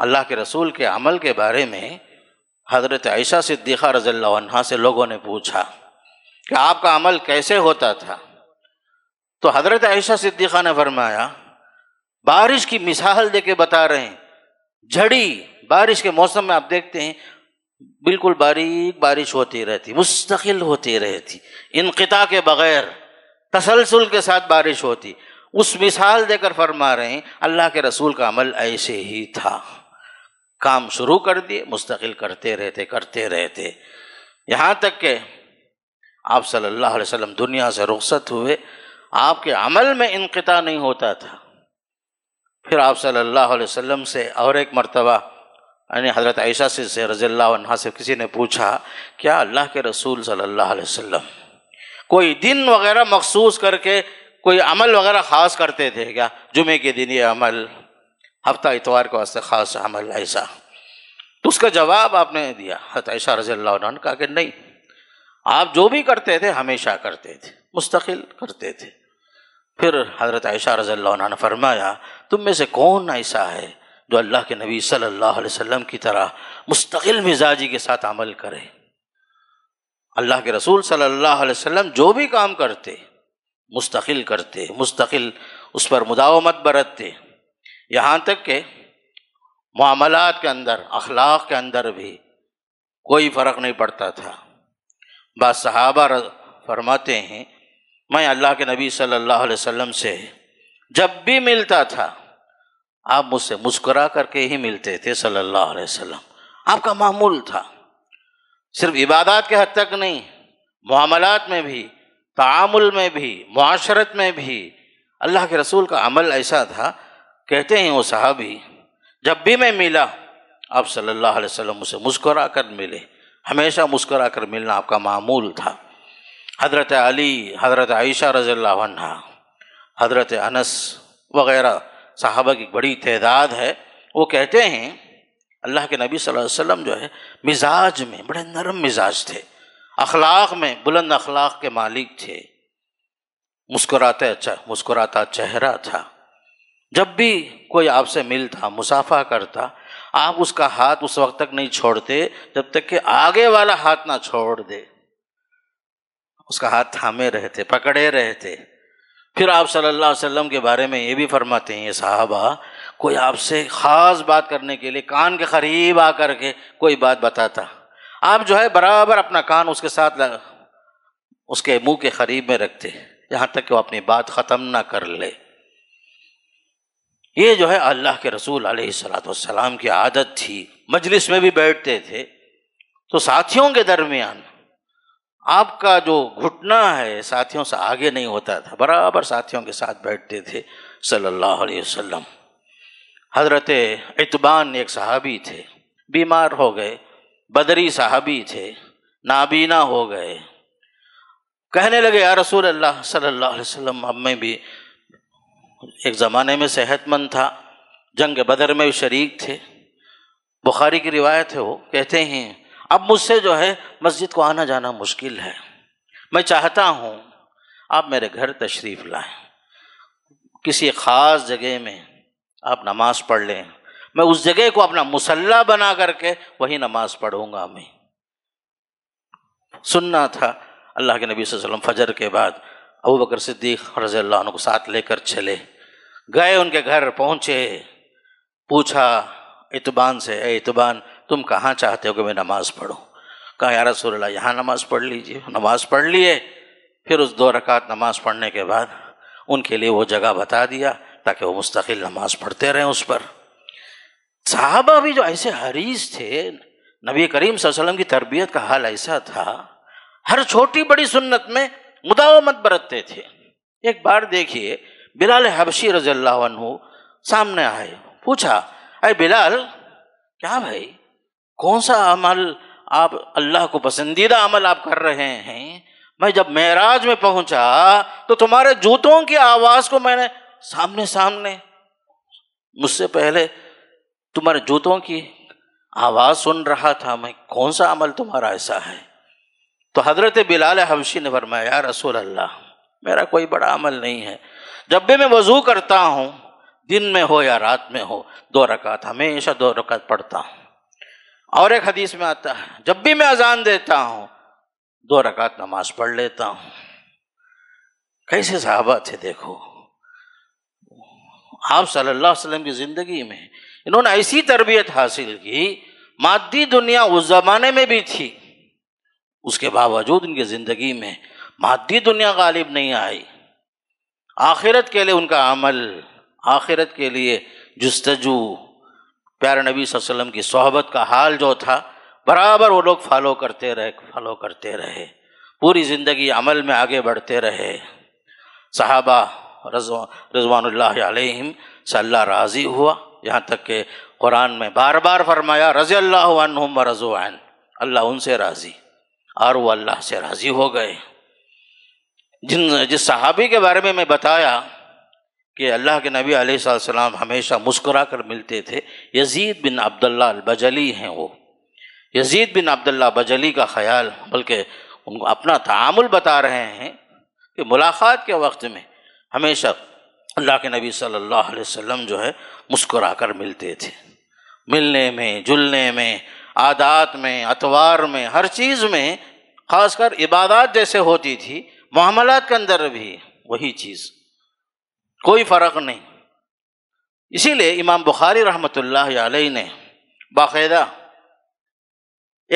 अल्लाह के रसूल के अमल के बारे में हज़रत आयशा सिद्दीक़ा रज़ल्ला से लोगों ने पूछा कि आपका अमल कैसे होता था तो हज़रत आयशा सिद्दीक़ा ने फरमाया बारिश की मिसाल दे के बता रहे हैं झड़ी बारिश के मौसम में आप देखते हैं बिल्कुल बारीक बारिश होती रहती मुस्तकिल होती रहती इनकता के बगैर तसलसल के साथ बारिश होती उस मिसाल देकर फरमा रहे हैं अल्लाह के रसूल का अमल ऐसे ही था काम शुरू कर दिए मुस्तकिल करते रहते करते रहते यहाँ तक के आप सल्लल्लाहु अलैहि वसल्लम दुनिया से रुखसत हुए आपके अमल में इनकता नहीं होता था फिर आप सल्लल्लाहु अलैहि वसल्लम से और एक मरतबा यानी हज़रत आयशा से, से से किसी ने पूछा क्या अल्लाह के रसूल सल्लल्लाहु अलैहि वसल्लम कोई दिन वगैरह मखसूस करके कोई अमल वगैरह ख़ास करते थे क्या जुमे के दिन ये अमल हफ्ता इतवार के वास्ते ख़ास अमल ऐसा तो उसका जवाब आपने दिया हजरत आयशा रज़ल्ला ने कहा कि नहीं आप जो भी करते थे हमेशा करते थे मुस्तकिल करते थे फिर हज़रत आयशा रज़ल्ला ने फरमाया तुम में से कौन ऐसा है जो अल्लाह के नबी सल्लल्लाहु अलैहि वसल्लम की तरह मुस्तकिल मिजाजी के साथ अमल करे अल्लाह के रसूल सल्लल्लाहु अलैहि वसल्लम जो भी काम करते मुस्तकिल करते मुस्तकिल उस पर मुदावमत बरतते यहाँ तक के मामलात के अंदर अखलाक के अंदर भी कोई फ़र्क नहीं पड़ता था बासहाबा फरमाते हैं मैं अल्लाह के नबी सल्लल्लाहु अलैहि वसल्लम से जब भी मिलता था आप मुझसे मुस्कुरा करके ही मिलते थे सल्लल्लाहु अलैहि वसल्लम आपका मामूल था सिर्फ इबादत के हद तक नहीं मामलात में भी तामुल में भी माशरत में भी अल्लाह के रसूल का अमल ऐसा था कहते हैं वो साहबी जब भी मैं मिला आप सल्लल्लाहु अलैहि वसल्लम मुझसे मुस्करा कर मिले हमेशा मुस्करा कर मिलना आपका मामूल था हज़रत अली हज़रत आयशा रज़ी हज़रत अनस वगैरह साहबा की बड़ी तदाद है वो कहते हैं अल्लाह के नबी सल्लल्लाहु अलैहि जो है मिजाज में बड़े नरम मिजाज थे अखलाक में बुलंद अखलाक के मालिक थे मुस्कुराते अच्छा मुस्कुराता चेहरा था जब भी कोई आपसे मिलता मुसाफा करता आप उसका हाथ उस वक्त तक नहीं छोड़ते जब तक कि आगे वाला हाथ ना छोड़ दे उसका हाथ थामे रहते पकड़े रहते फिर आप सल्लल्लाहु अलैहि वसल्लम के बारे में ये भी फरमाते हैं ये साहबा कोई आपसे ख़ास बात करने के लिए कान के करीब आ कर के कोई बात बताता आप जो है बराबर अपना कान उसके साथ लग, उसके मुँह के करीब में रखते यहाँ तक कि वो अपनी बात ख़त्म ना कर ले ये जो है अल्लाह के रसूल सलाम की आदत थी मजलिस में भी बैठते थे तो साथियों के दरमियान आपका जो घुटना है साथियों से आगे नहीं होता था बराबर साथियों के साथ बैठते थे सल्लल्लाहु अलैहि वसल्लम हजरत इतबान एक सहाबी थे बीमार हो गए बदरी साहबी थे नाबीना हो गए कहने लगे या रसूल अल्लाह सल्लल्लाहु अलैहि वसल्लम अब में भी एक ज़माने में सेहतमंद था जंग बदर में शरीक थे बुखारी की रिवायत है वो कहते हैं अब मुझसे जो है मस्जिद को आना जाना मुश्किल है मैं चाहता हूँ आप मेरे घर तशरीफ़ लाएं किसी ख़ास जगह में आप नमाज़ पढ़ लें मैं उस जगह को अपना मुसल्ला बना करके वही नमाज़ पढ़ूंगा मैं सुनना था अल्लाह के नबी वसल्लम फजर के बाद अबू बकर सिद्दीक रज़ी अल्लाह को साथ लेकर चले गए उनके घर पहुँचे पूछा इतबान से ए इतबान तुम कहाँ चाहते हो कि मैं नमाज़ पढ़ूँ कहा यार रसोल्ला यहाँ नमाज़ पढ़ लीजिए नमाज़ पढ़ लिए फिर उस दो रकात नमाज़ पढ़ने के बाद उनके लिए वो जगह बता दिया ताकि वो मुस्तकिल नमाज पढ़ते रहें उस पर साहबा भी जो ऐसे हरीज थे नबी करीम वसल्लम की तरबियत का हाल ऐसा था हर छोटी बड़ी सुन्नत में मुदावमत बरतते थे एक बार देखिए बिलाल हबशी रजल्ला सामने आए पूछा अरे बिलाल क्या भाई कौन सा अमल आप अल्लाह को पसंदीदा अमल आप कर रहे हैं मैं जब महराज में पहुंचा तो तुम्हारे जूतों की आवाज को मैंने सामने सामने मुझसे पहले तुम्हारे जूतों की आवाज सुन रहा था मैं कौन सा अमल तुम्हारा ऐसा है तो हजरत बिलाल हबशी ने फरमाया रसूल अल्लाह मेरा कोई बड़ा अमल नहीं है जब भी मैं वजू करता हूँ दिन में हो या रात में हो दो रकात हमेशा दो रकात पढ़ता हूँ और एक हदीस में आता है जब भी मैं अजान देता हूं दो रकात नमाज पढ़ लेता हूं कैसे साहबा थे देखो आप सल्लल्लाहु अलैहि वसल्लम की ज़िंदगी में इन्होंने ऐसी तरबियत हासिल की मादी दुनिया उस ज़माने में भी थी उसके बावजूद इनकी ज़िंदगी में मादी दुनिया गालिब नहीं आई आखिरत के लिए उनका अमल आखिरत के लिए जस्तजू प्यार नबी वसल्लम की सोहबत का हाल जो था बराबर वो लोग फॉलो करते रहे फॉलो करते रहे पूरी ज़िंदगी अमल में आगे बढ़ते रहे सहाबा रजवान सल्ला राज़ी हुआ यहाँ तक के कुरान में बार बार फरमाया रज़ी अल्लाह व रजुआन अल्लाह उनसे राज़ी और वो अल्लाह से राज़ी हो गए जिन जिस सहाबी के बारे में मैं बताया कि अल्लाह के नबी आसमाम हमेशा मुस्करा कर मिलते थे यजीद बिन अब्दुल्ला बजली हैं वो यजीद बिन अब्दुल्ला बजली का ख्याल बल्कि उनको अपना तामुल बता रहे हैं कि मुलाकात के वक्त में हमेशा अल्लाह के नबी सल्लल्लाहु अलैहि वसल्लम जो है मुस्करा कर मिलते थे मिलने में जुलने में आदात में अतवार में हर चीज़ में ख़ासकर इबादत जैसे होती थी मामलत के अंदर भी वही चीज़ कोई फ़र्क नहीं इसीलिए इमाम बुखारी रहमत अलैह ने बायदा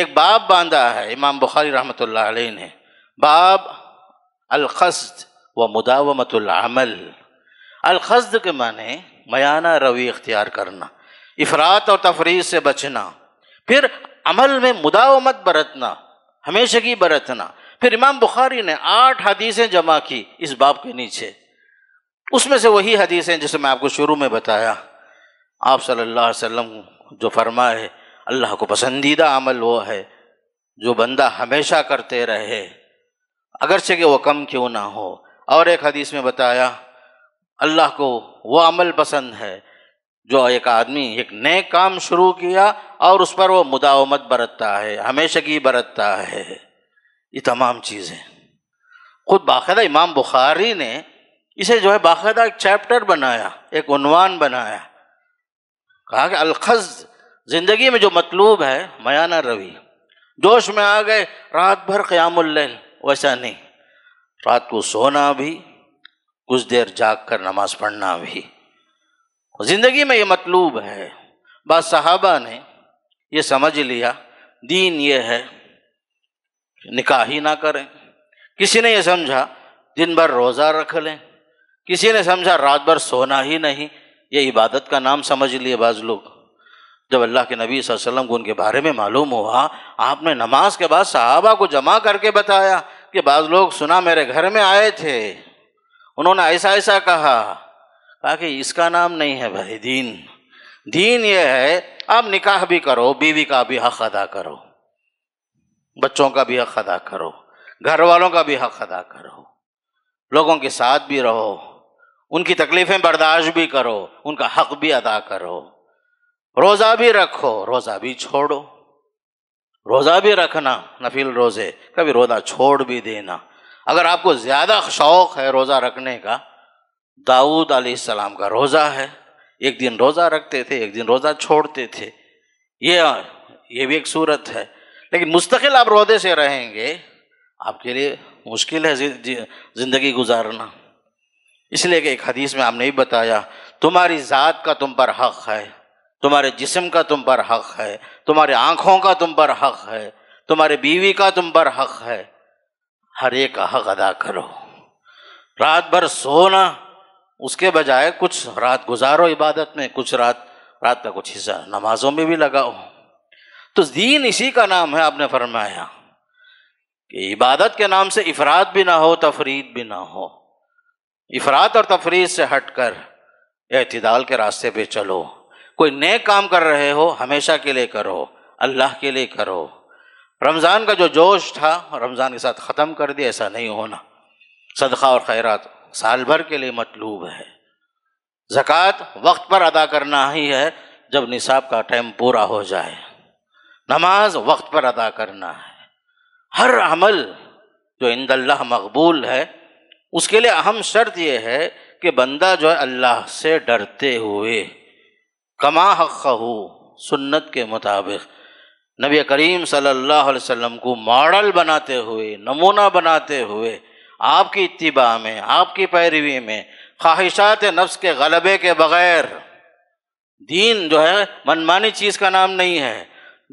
एक बाब बांधा है इमाम बुखारी रहमत ने बाब अलखस्त व मुदावमतमल अलखस्त के माने मयाना रवि इख्तियार करना इफरात और तफरी से बचना फिर अमल में मुदावमत बरतना हमेशगी बरतना फिर इमाम बुखारी ने आठ हदीसें जमा की इस बाब के नीचे उसमें से वही हदीस हैं जिसे मैं आपको शुरू में बताया आप सल्लल्लाहु अलैहि वसल्लम जो फरमाए अल्लाह को पसंदीदा अमल वो है जो बंदा हमेशा करते रहे अगरचे कि वो कम क्यों ना हो और एक हदीस में बताया अल्लाह को वो अमल पसंद है जो एक आदमी एक नए काम शुरू किया और उस पर वो मुदावमत बरतता है हमेशा की बरतता है ये तमाम चीज़ें खुद बाकायदा इमाम बुखारी ने इसे जो है बाकायदा एक चैप्टर बनाया एक उनवान बनाया कहा कि अलखज जिंदगी में जो मतलूब है मयाना रवि जोश में आ गए रात भर क्यामल वैसा नहीं रात को सोना भी कुछ देर जाग कर नमाज पढ़ना भी ज़िंदगी में ये मतलूब है बाद साहबा ने ये समझ लिया दीन ये है निकाह ही ना करें किसी ने यह समझा दिन भर रोज़ा रख लें किसी ने समझा रात भर सोना ही नहीं ये इबादत का नाम समझ लिए बाज लोग जब अल्लाह के नबी वसल्लम को उनके बारे में मालूम हुआ आपने नमाज के बाद सहाबा को जमा करके बताया कि बाज लोग सुना मेरे घर में आए थे उन्होंने ऐसा ऐसा कहा बाकी कि इसका नाम नहीं है भाई दीन दीन ये है आप निकाह भी करो बीवी का भी हक अदा करो बच्चों का भी हक अदा करो घर वालों का भी हक अदा करो लोगों के साथ भी रहो उनकी तकलीफें बर्दाश्त भी करो उनका हक भी अदा करो रोज़ा भी रखो रोज़ा भी छोड़ो रोज़ा भी रखना नफिल रोज़े कभी रोज़ा छोड़ भी देना अगर आपको ज़्यादा शौक़ है रोज़ा रखने का दाऊद सलाम का रोज़ा है एक दिन रोज़ा रखते थे एक दिन रोज़ा छोड़ते थे ये ये भी एक सूरत है लेकिन मुस्तकिल आप रोज़े से रहेंगे आपके लिए मुश्किल है ज़िंदगी गुजारना इसलिए कि एक हदीस में हमने ही बताया तुम्हारी ज़ात का तुम पर हक है तुम्हारे जिस्म का तुम पर हक है तुम्हारे आँखों का तुम पर हक है तुम्हारे बीवी का तुम पर हक है हर एक का हक अदा करो रात भर सोना उसके बजाय कुछ रात गुजारो इबादत में कुछ रात रात का कुछ हिस्सा नमाजों में भी लगाओ तो दीन इसी का नाम है आपने फरमाया कि इबादत के नाम से इफरात भी ना हो तफरीद भी ना हो इफरात और तफरी से हट कर अतदाल के रास्ते पे चलो कोई नए काम कर रहे हो हमेशा के लिए करो अल्लाह के लिए करो रमज़ान का जो जोश था रमज़ान के साथ ख़त्म कर दिया ऐसा नहीं होना सदक़ा और खैरत साल भर के लिए मतलूब है ज़क़़त वक्त पर अदा करना ही है जब निसाब का टाइम पूरा हो जाए नमाज वक्त पर अदा करना है हर अमल जो इंदल्ला मकबूल है उसके लिए अहम शर्त यह है कि बंदा जो है अल्लाह से डरते हुए कमा हक़ हो सुन्नत के मुताबिक नबी करीम सल्लल्लाहु अलैहि वसल्लम को मॉडल बनाते हुए नमूना बनाते हुए आपकी इतबा में आपकी पैरवी में ख्वाहिशात नफ्स के गलबे के बग़ैर दीन जो है मनमानी चीज़ का नाम नहीं है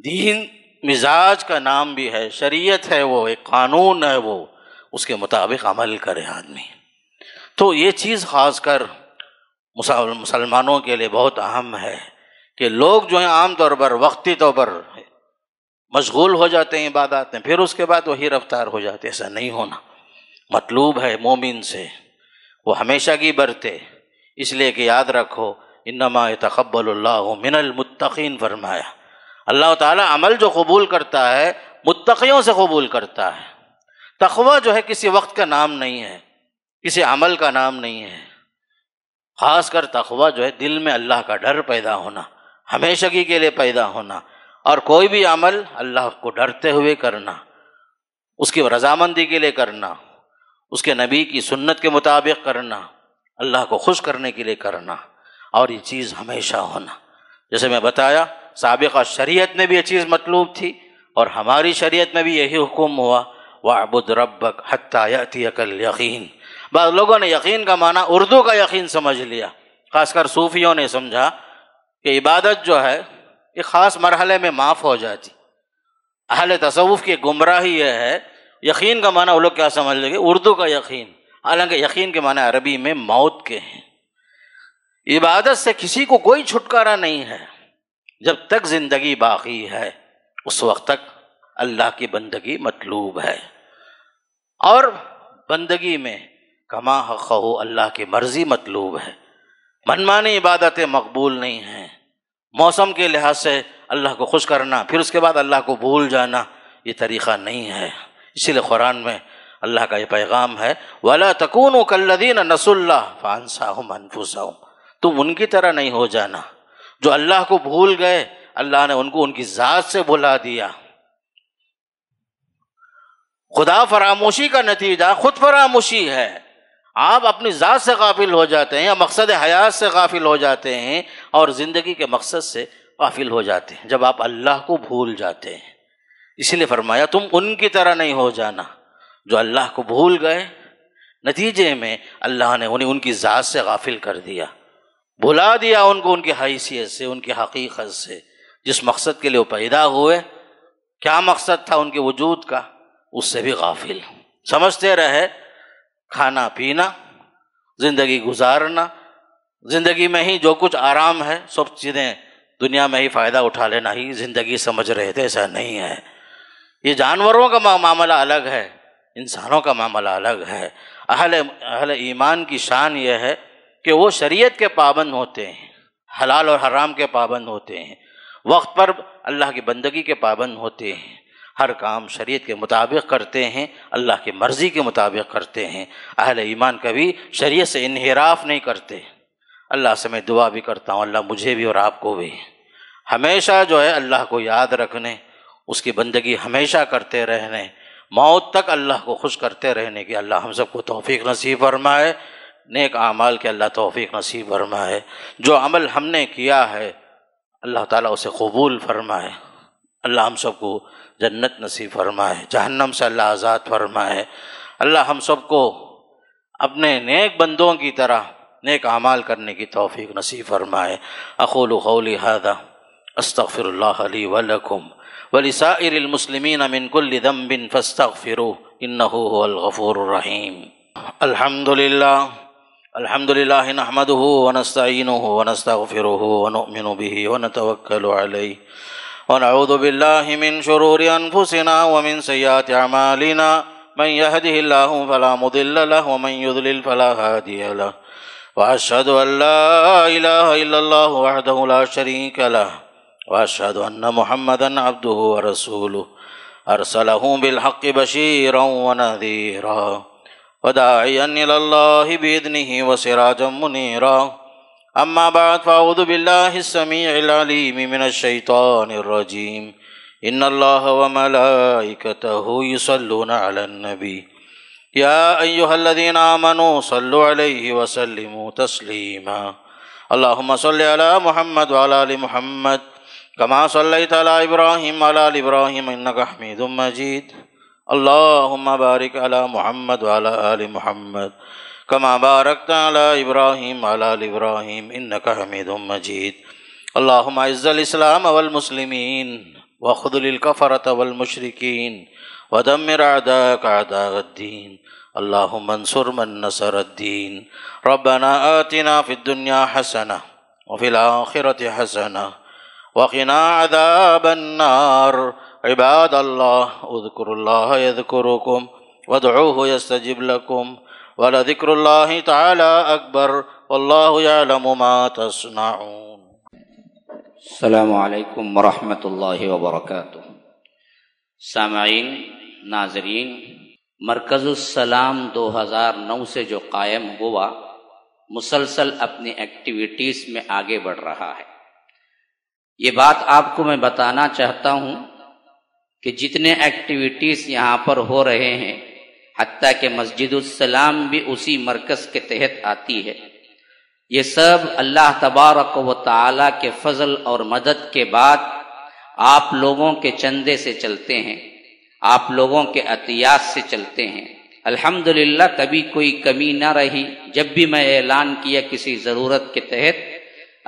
दीन मिजाज का नाम भी है शरीयत है वो एक कानून है वो उसके मुताबिक अमल करे आदमी तो ये चीज़ ख़ास कर मुसलमानों के लिए बहुत अहम है कि लोग जो हैं आम तौर पर वक्ती तौर पर मशगूल हो जाते हैं इबादत में फिर उसके बाद वही रफ्तार हो जाते ऐसा नहीं होना मतलूब है मोमिन से वो हमेशा की बरते इसलिए कि याद रखो इनमा तकबल्ला मिनलमतकीन फरमाया अल्लाह ताला अमल जो कबूल करता है मुतक़ियों से कबूल करता है तखवा जो है किसी वक्त का नाम नहीं है किसी अमल का नाम नहीं है खासकर तखवा जो है दिल में अल्लाह का डर पैदा होना हमेशगी के लिए पैदा होना और कोई भी अमल अल्लाह को डरते हुए करना उसकी रजामंदी के लिए करना उसके नबी की सुन्नत के मुताबिक करना अल्लाह को खुश करने के लिए करना और ये चीज़ हमेशा होना जैसे मैं बताया सबका शरीयत में भी ये चीज़ मतलूब थी और हमारी शरीयत में भी यही हुक्म हुआ वबुद रब्बक हत्ता यकीन बाद लोगों ने यकीन का माना उर्दू का यकीन समझ लिया खासकर सूफियों ने समझा कि इबादत जो है ये ख़ास मरहले में माफ़ हो जाती अहल तसवुफ़ की गुमराही यह है यकीन का माना वो लोग क्या समझ लेंगे उर्दू का यकीन हालांकि यकीन के माना अरबी में मौत के हैं इबादत से किसी को कोई छुटकारा नहीं है जब तक ज़िंदगी बाकी है उस वक्त तक अल्लाह की बंदगी मतलूब है और बंदगी में कमा हक़ हो अल्लाह की मर्ज़ी मतलूब है मनमानी इबादतें मकबूल नहीं हैं मौसम के लिहाज से अल्लाह को खुश करना फिर उसके बाद अल्लाह को भूल जाना ये तरीक़ा नहीं है इसीलिए कुरान में अल्लाह का ये पैगाम है वाला तकून कल्लदीन नसुल्ला फ़ानसाहम अनफुसाहम तुम उनकी तरह नहीं हो जाना जो अल्लाह को भूल गए अल्लाह ने उनको उनकी ज़ात से भुला दिया खुदा फरामोशी का नतीजा खुद फरामोशी है आप अपनी ज़ात से गाफिल हो जाते हैं या मकसद हयात से गाफिल हो जाते हैं और ज़िंदगी के मकसद से गाफिल हो जाते हैं जब आप अल्लाह को भूल जाते हैं इसीलिए फरमाया तुम उनकी तरह नहीं हो जाना जो अल्लाह को भूल गए नतीजे में अल्लाह ने उन्हें उनकी ज़ात से गाफिल कर दिया भुला दिया उनको उनकी हैसियत से उनकी हकीकत से जिस मकसद के लिए वो पैदा हुए क्या मकसद था उनके वजूद का उससे भी गाफिल समझते रहे खाना पीना ज़िंदगी गुजारना ज़िंदगी में ही जो कुछ आराम है सब चीज़ें दुनिया में ही फ़ायदा उठा लेना ही ज़िंदगी समझ रहे थे ऐसा नहीं है ये जानवरों का मामला अलग है इंसानों का मामला अलग है अहल अहल ईमान की शान यह है कि वो शरीयत के पाबंद होते हैं हलाल और हराम के पाबंद होते हैं वक्त पर अल्लाह की बंदगी के पाबंद होते हैं हर काम शरीयत के मुताबिक करते हैं अल्लाह की मर्ज़ी के मुताबिक करते हैं अहल ईमान कभी शरीयत से इनहराफ नहीं करते अल्लाह से मैं दुआ भी करता हूँ अल्लाह मुझे भी और आपको भी हमेशा जो है अल्लाह को याद रखने उसकी बंदगी हमेशा करते रहने मौत तक अल्लाह को खुश करते रहने की अल्लाह हम सबको तोफ़ी नसीब फरमाए नेक आमाल के अल्लाह तोफ़ी नसीब फरमाए जो अमल हमने किया है अल्लाह ताला उसे कबूल फरमाए अल्लाह हम सबको जन्नत नसीब फरमाए जहन्नम से अल्लाह आज़ाद फरमाए अल्लाह हम सबको अपने नेक बंदों की तरह नेक अमाल करने की तोफ़ी नसीब फरमाए अखोल खौली हदा अस्तफ़िरली वलकुम वलिसाइलमसलमिन अमिनकुल्ल दम बिन फ़स्तफ़िर इन्नफ़ूररहीम अलहमदिल्ला अलहमदिल्ला नहमद वनस्तिन वनस्तफ़िर वनमिन भी वनतवक्ल ونعوذ بالله من شرور أنفسنا ومن سيئات أعمالنا من يهده الله فلا مضل له ومن يضلل فلا هادي له وأشهد أن لا إله إلا الله وحده لا شريك له وأشهد أن محمدا عبده ورسوله أرسله بالحق بشيرا ونذيرا وداعيا إلى الله بإذنه وسراجا منيرا أما بعد فأعوذ بالله السميع العليم من الشيطان الرجيم إن الله وملائكته يصلون على النبي يا أيها الذين آمنوا صلوا عليه وسلموا تسليما اللهم صل على محمد وعلى آل محمد كما صليت على إبراهيم وعلى آل إبراهيم إنك حميد مجيد اللهم بارك على محمد وعلى آل محمد كما باركت على إبراهيم على آل إبراهيم إنك حميد مجيد اللهم أعز الإسلام والمسلمين وخذل الكفرة والمشركين ودمر أعداءك أعداء الدين اللهم انصر من نصر الدين ربنا آتنا في الدنيا حسنة وفي الآخرة حسنة وقنا عذاب النار عباد الله اذكروا الله يذكركم وادعوه يستجب لكم ولذكر الله تعالى أكبر والله يعلم ما تصنعون السلام عليكم ورحمة الله وبركاته سامعين नाजरीन मरकज़ुलसलाम 2009 से जो कायम हुआ मुसलसल अपनी एक्टिविटीज़ में आगे बढ़ रहा है ये बात आपको मैं बताना चाहता हूँ कि जितने एक्टिविटीज़ यहाँ पर हो रहे हैं हत्या के मस्जिदुलसलाम भी उसी मरकज़ के तहत आती है ये सब अल्लाह तबारक व ताली के फजल और मदद के बाद आप लोगों के चंदे से चलते हैं आप लोगों के अतियात से चलते हैं अल्हम्दुलिल्लाह कभी कोई कमी ना रही जब भी मैं ऐलान किया किसी ज़रूरत के तहत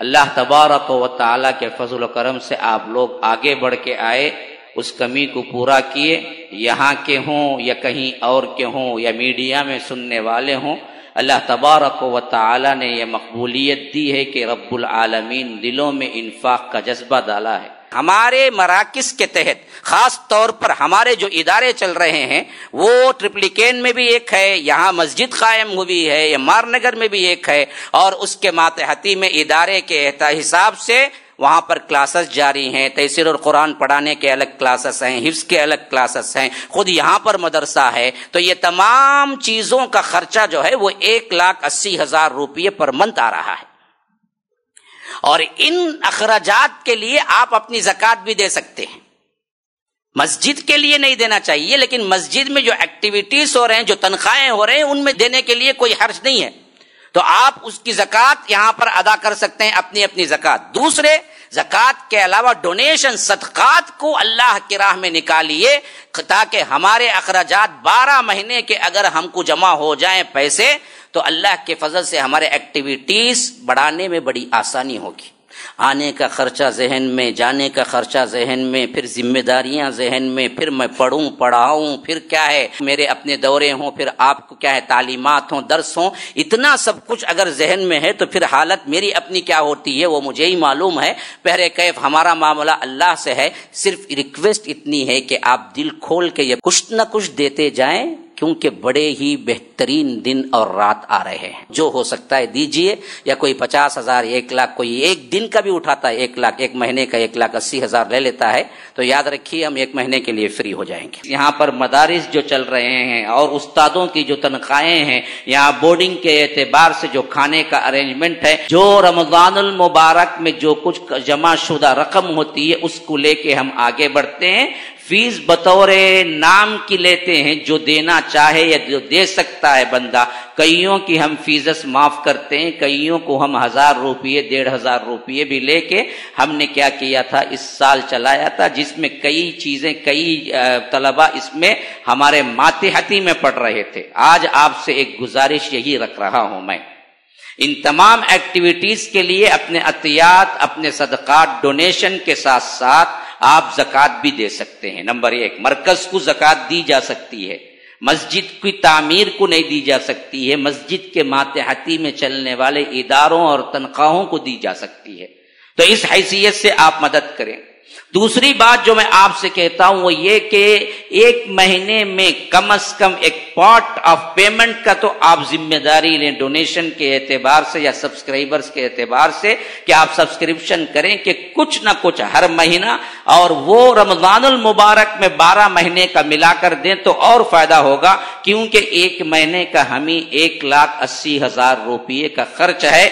अल्लाह तबारक व ताली के फजल करम से आप लोग आगे बढ़ के आए उस कमी को पूरा किए यहाँ के हों या कहीं और के हों या मीडिया में सुनने वाले हों अल्लाह तबारक व ताली ने यह मकबूलियत दी है कि रब्बुल आलमीन दिलों में इन्फाक का जज्बा डाला है हमारे मराकस के तहत ख़ास तौर पर हमारे जो इदारे चल रहे हैं वो ट्रिप्लिकेन में भी एक है यहाँ मस्जिद कायम हुई है या मारनगर में भी एक है और उसके मातहती में इदारे के हिसाब से वहाँ पर क्लासेस जारी हैं तैसर और कुरान पढ़ाने के अलग क्लासेस हैं हिफ्स के अलग क्लासेस हैं खुद यहाँ पर मदरसा है तो ये तमाम चीज़ों का खर्चा जो है वो एक लाख अस्सी हज़ार रुपये पर मंथ आ रहा है और इन अखराजात के लिए आप अपनी जक़ात भी दे सकते हैं मस्जिद के लिए नहीं देना चाहिए लेकिन मस्जिद में जो एक्टिविटीज़ हो रहे हैं जो तनख्वाहें हो रहे हैं उनमें देने के लिए कोई हर्ज नहीं है तो आप उसकी जक़ात यहां पर अदा कर सकते हैं अपनी अपनी जक़ात दूसरे जक़ात के अलावा डोनेशन सदक़ात को अल्लाह की राह में निकालिए ताकि हमारे अखराज बारह महीने के अगर हमको जमा हो जाए पैसे तो अल्लाह के फजल से हमारे एक्टिविटीज बढ़ाने में बड़ी आसानी होगी आने का ख़र्चा जहन में जाने का ख़र्चा जहन में फिर जिम्मेदारियां जहन में फिर मैं पढ़ूँ पढ़ाऊं फिर क्या है मेरे अपने दौरे हों फिर आपको क्या है तालीमत हों दर्स हों इतना सब कुछ अगर जहन में है तो फिर हालत मेरी अपनी क्या होती है वो मुझे ही मालूम है पहरे कैफ हमारा मामला अल्लाह से है सिर्फ रिक्वेस्ट इतनी है कि आप दिल खोल के ये कुछ ना कुछ देते जाएं क्योंकि बड़े ही बेहतरीन दिन और रात आ रहे हैं जो हो सकता है दीजिए या कोई पचास हजार एक लाख कोई एक दिन का भी उठाता है एक लाख एक महीने का एक लाख अस्सी हजार ले लेता है तो याद रखिए हम एक महीने के लिए फ्री हो जाएंगे यहाँ पर मदारिस जो चल रहे हैं और उस्तादों की जो तनख्वाहें हैं यहाँ बोर्डिंग के एतबार से जो खाने का अरेंजमेंट है जो रमजान मुबारक में जो कुछ जमा रकम होती है उसको लेके हम आगे बढ़ते हैं फीस बतौर नाम की लेते हैं जो देना चाहे या जो दे सकता है बंदा कईयों की हम फीसस माफ करते हैं कईयों को हम हजार रुपये डेढ़ हजार रुपये भी लेके हमने क्या किया था इस साल चलाया था जिसमें कई चीजें कई तलबा इसमें हमारे मातेहती में पढ़ रहे थे आज आपसे एक गुजारिश यही रख रहा हूं मैं इन तमाम एक्टिविटीज के लिए अपने अतियात अपने सदकात डोनेशन के साथ साथ आप जक़ात भी दे सकते हैं नंबर एक मरकज को जक़ात दी जा सकती है मस्जिद की तामीर को नहीं दी जा सकती है मस्जिद के मातहती में चलने वाले इदारों और तनख्वाहों को दी जा सकती है तो इस हैसियत से आप मदद करें दूसरी बात जो मैं आपसे कहता हूं वो ये कि एक महीने में कम से कम एक पार्ट ऑफ पेमेंट का तो आप जिम्मेदारी लें डोनेशन के एतबार से या सब्सक्राइबर्स के एतबार से कि आप सब्सक्रिप्शन करें कि कुछ ना कुछ हर महीना और वो रमजानुल मुबारक में 12 महीने का मिलाकर दें तो और फायदा होगा क्योंकि एक महीने का हमें एक लाख अस्सी हजार रुपये का खर्च है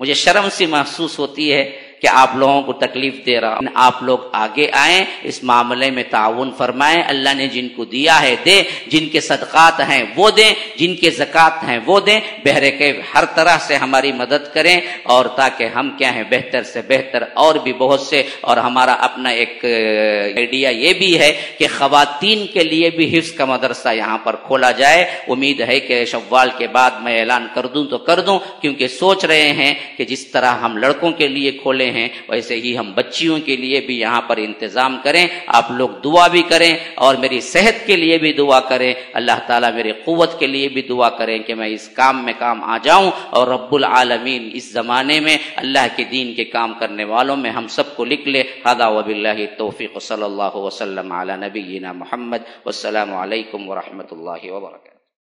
मुझे शर्म सी महसूस होती है कि आप लोगों को तकलीफ दे रहा हूं आप लोग आगे आए इस मामले में ताउन फरमाएं अल्लाह ने जिनको दिया है दे जिनके सदक़ात हैं वो दें जिनके जक़ात हैं वो दें बहरे के हर तरह से हमारी मदद करें और ताकि हम क्या है बेहतर से बेहतर और भी बहुत से और हमारा अपना एक आइडिया ये भी है कि खातन के लिए भी हिफ्स का मदरसा यहाँ पर खोला जाए उम्मीद है कि शव्वाल के बाद मैं ऐलान कर दूं तो कर दूं क्योंकि सोच रहे हैं कि जिस तरह हम लड़कों के लिए खोले हैं वैसे ही हम बच्चियों के लिए भी यहाँ पर इंतज़ाम करें आप लोग दुआ भी करें और मेरी सेहत के लिए भी दुआ करें अल्लाह ताला मेरी क़वत के लिए भी दुआ करें कि मैं इस काम में काम आ जाऊँ और रब्बुल आलमीन इस ज़माने में अल्लाह के दीन के काम करने वालों में हम सबको लिख ले हदा वबिल्ल तोफ़ी सल्ला वसलम नबीना मोहम्मद वसलम वरहमल वर्क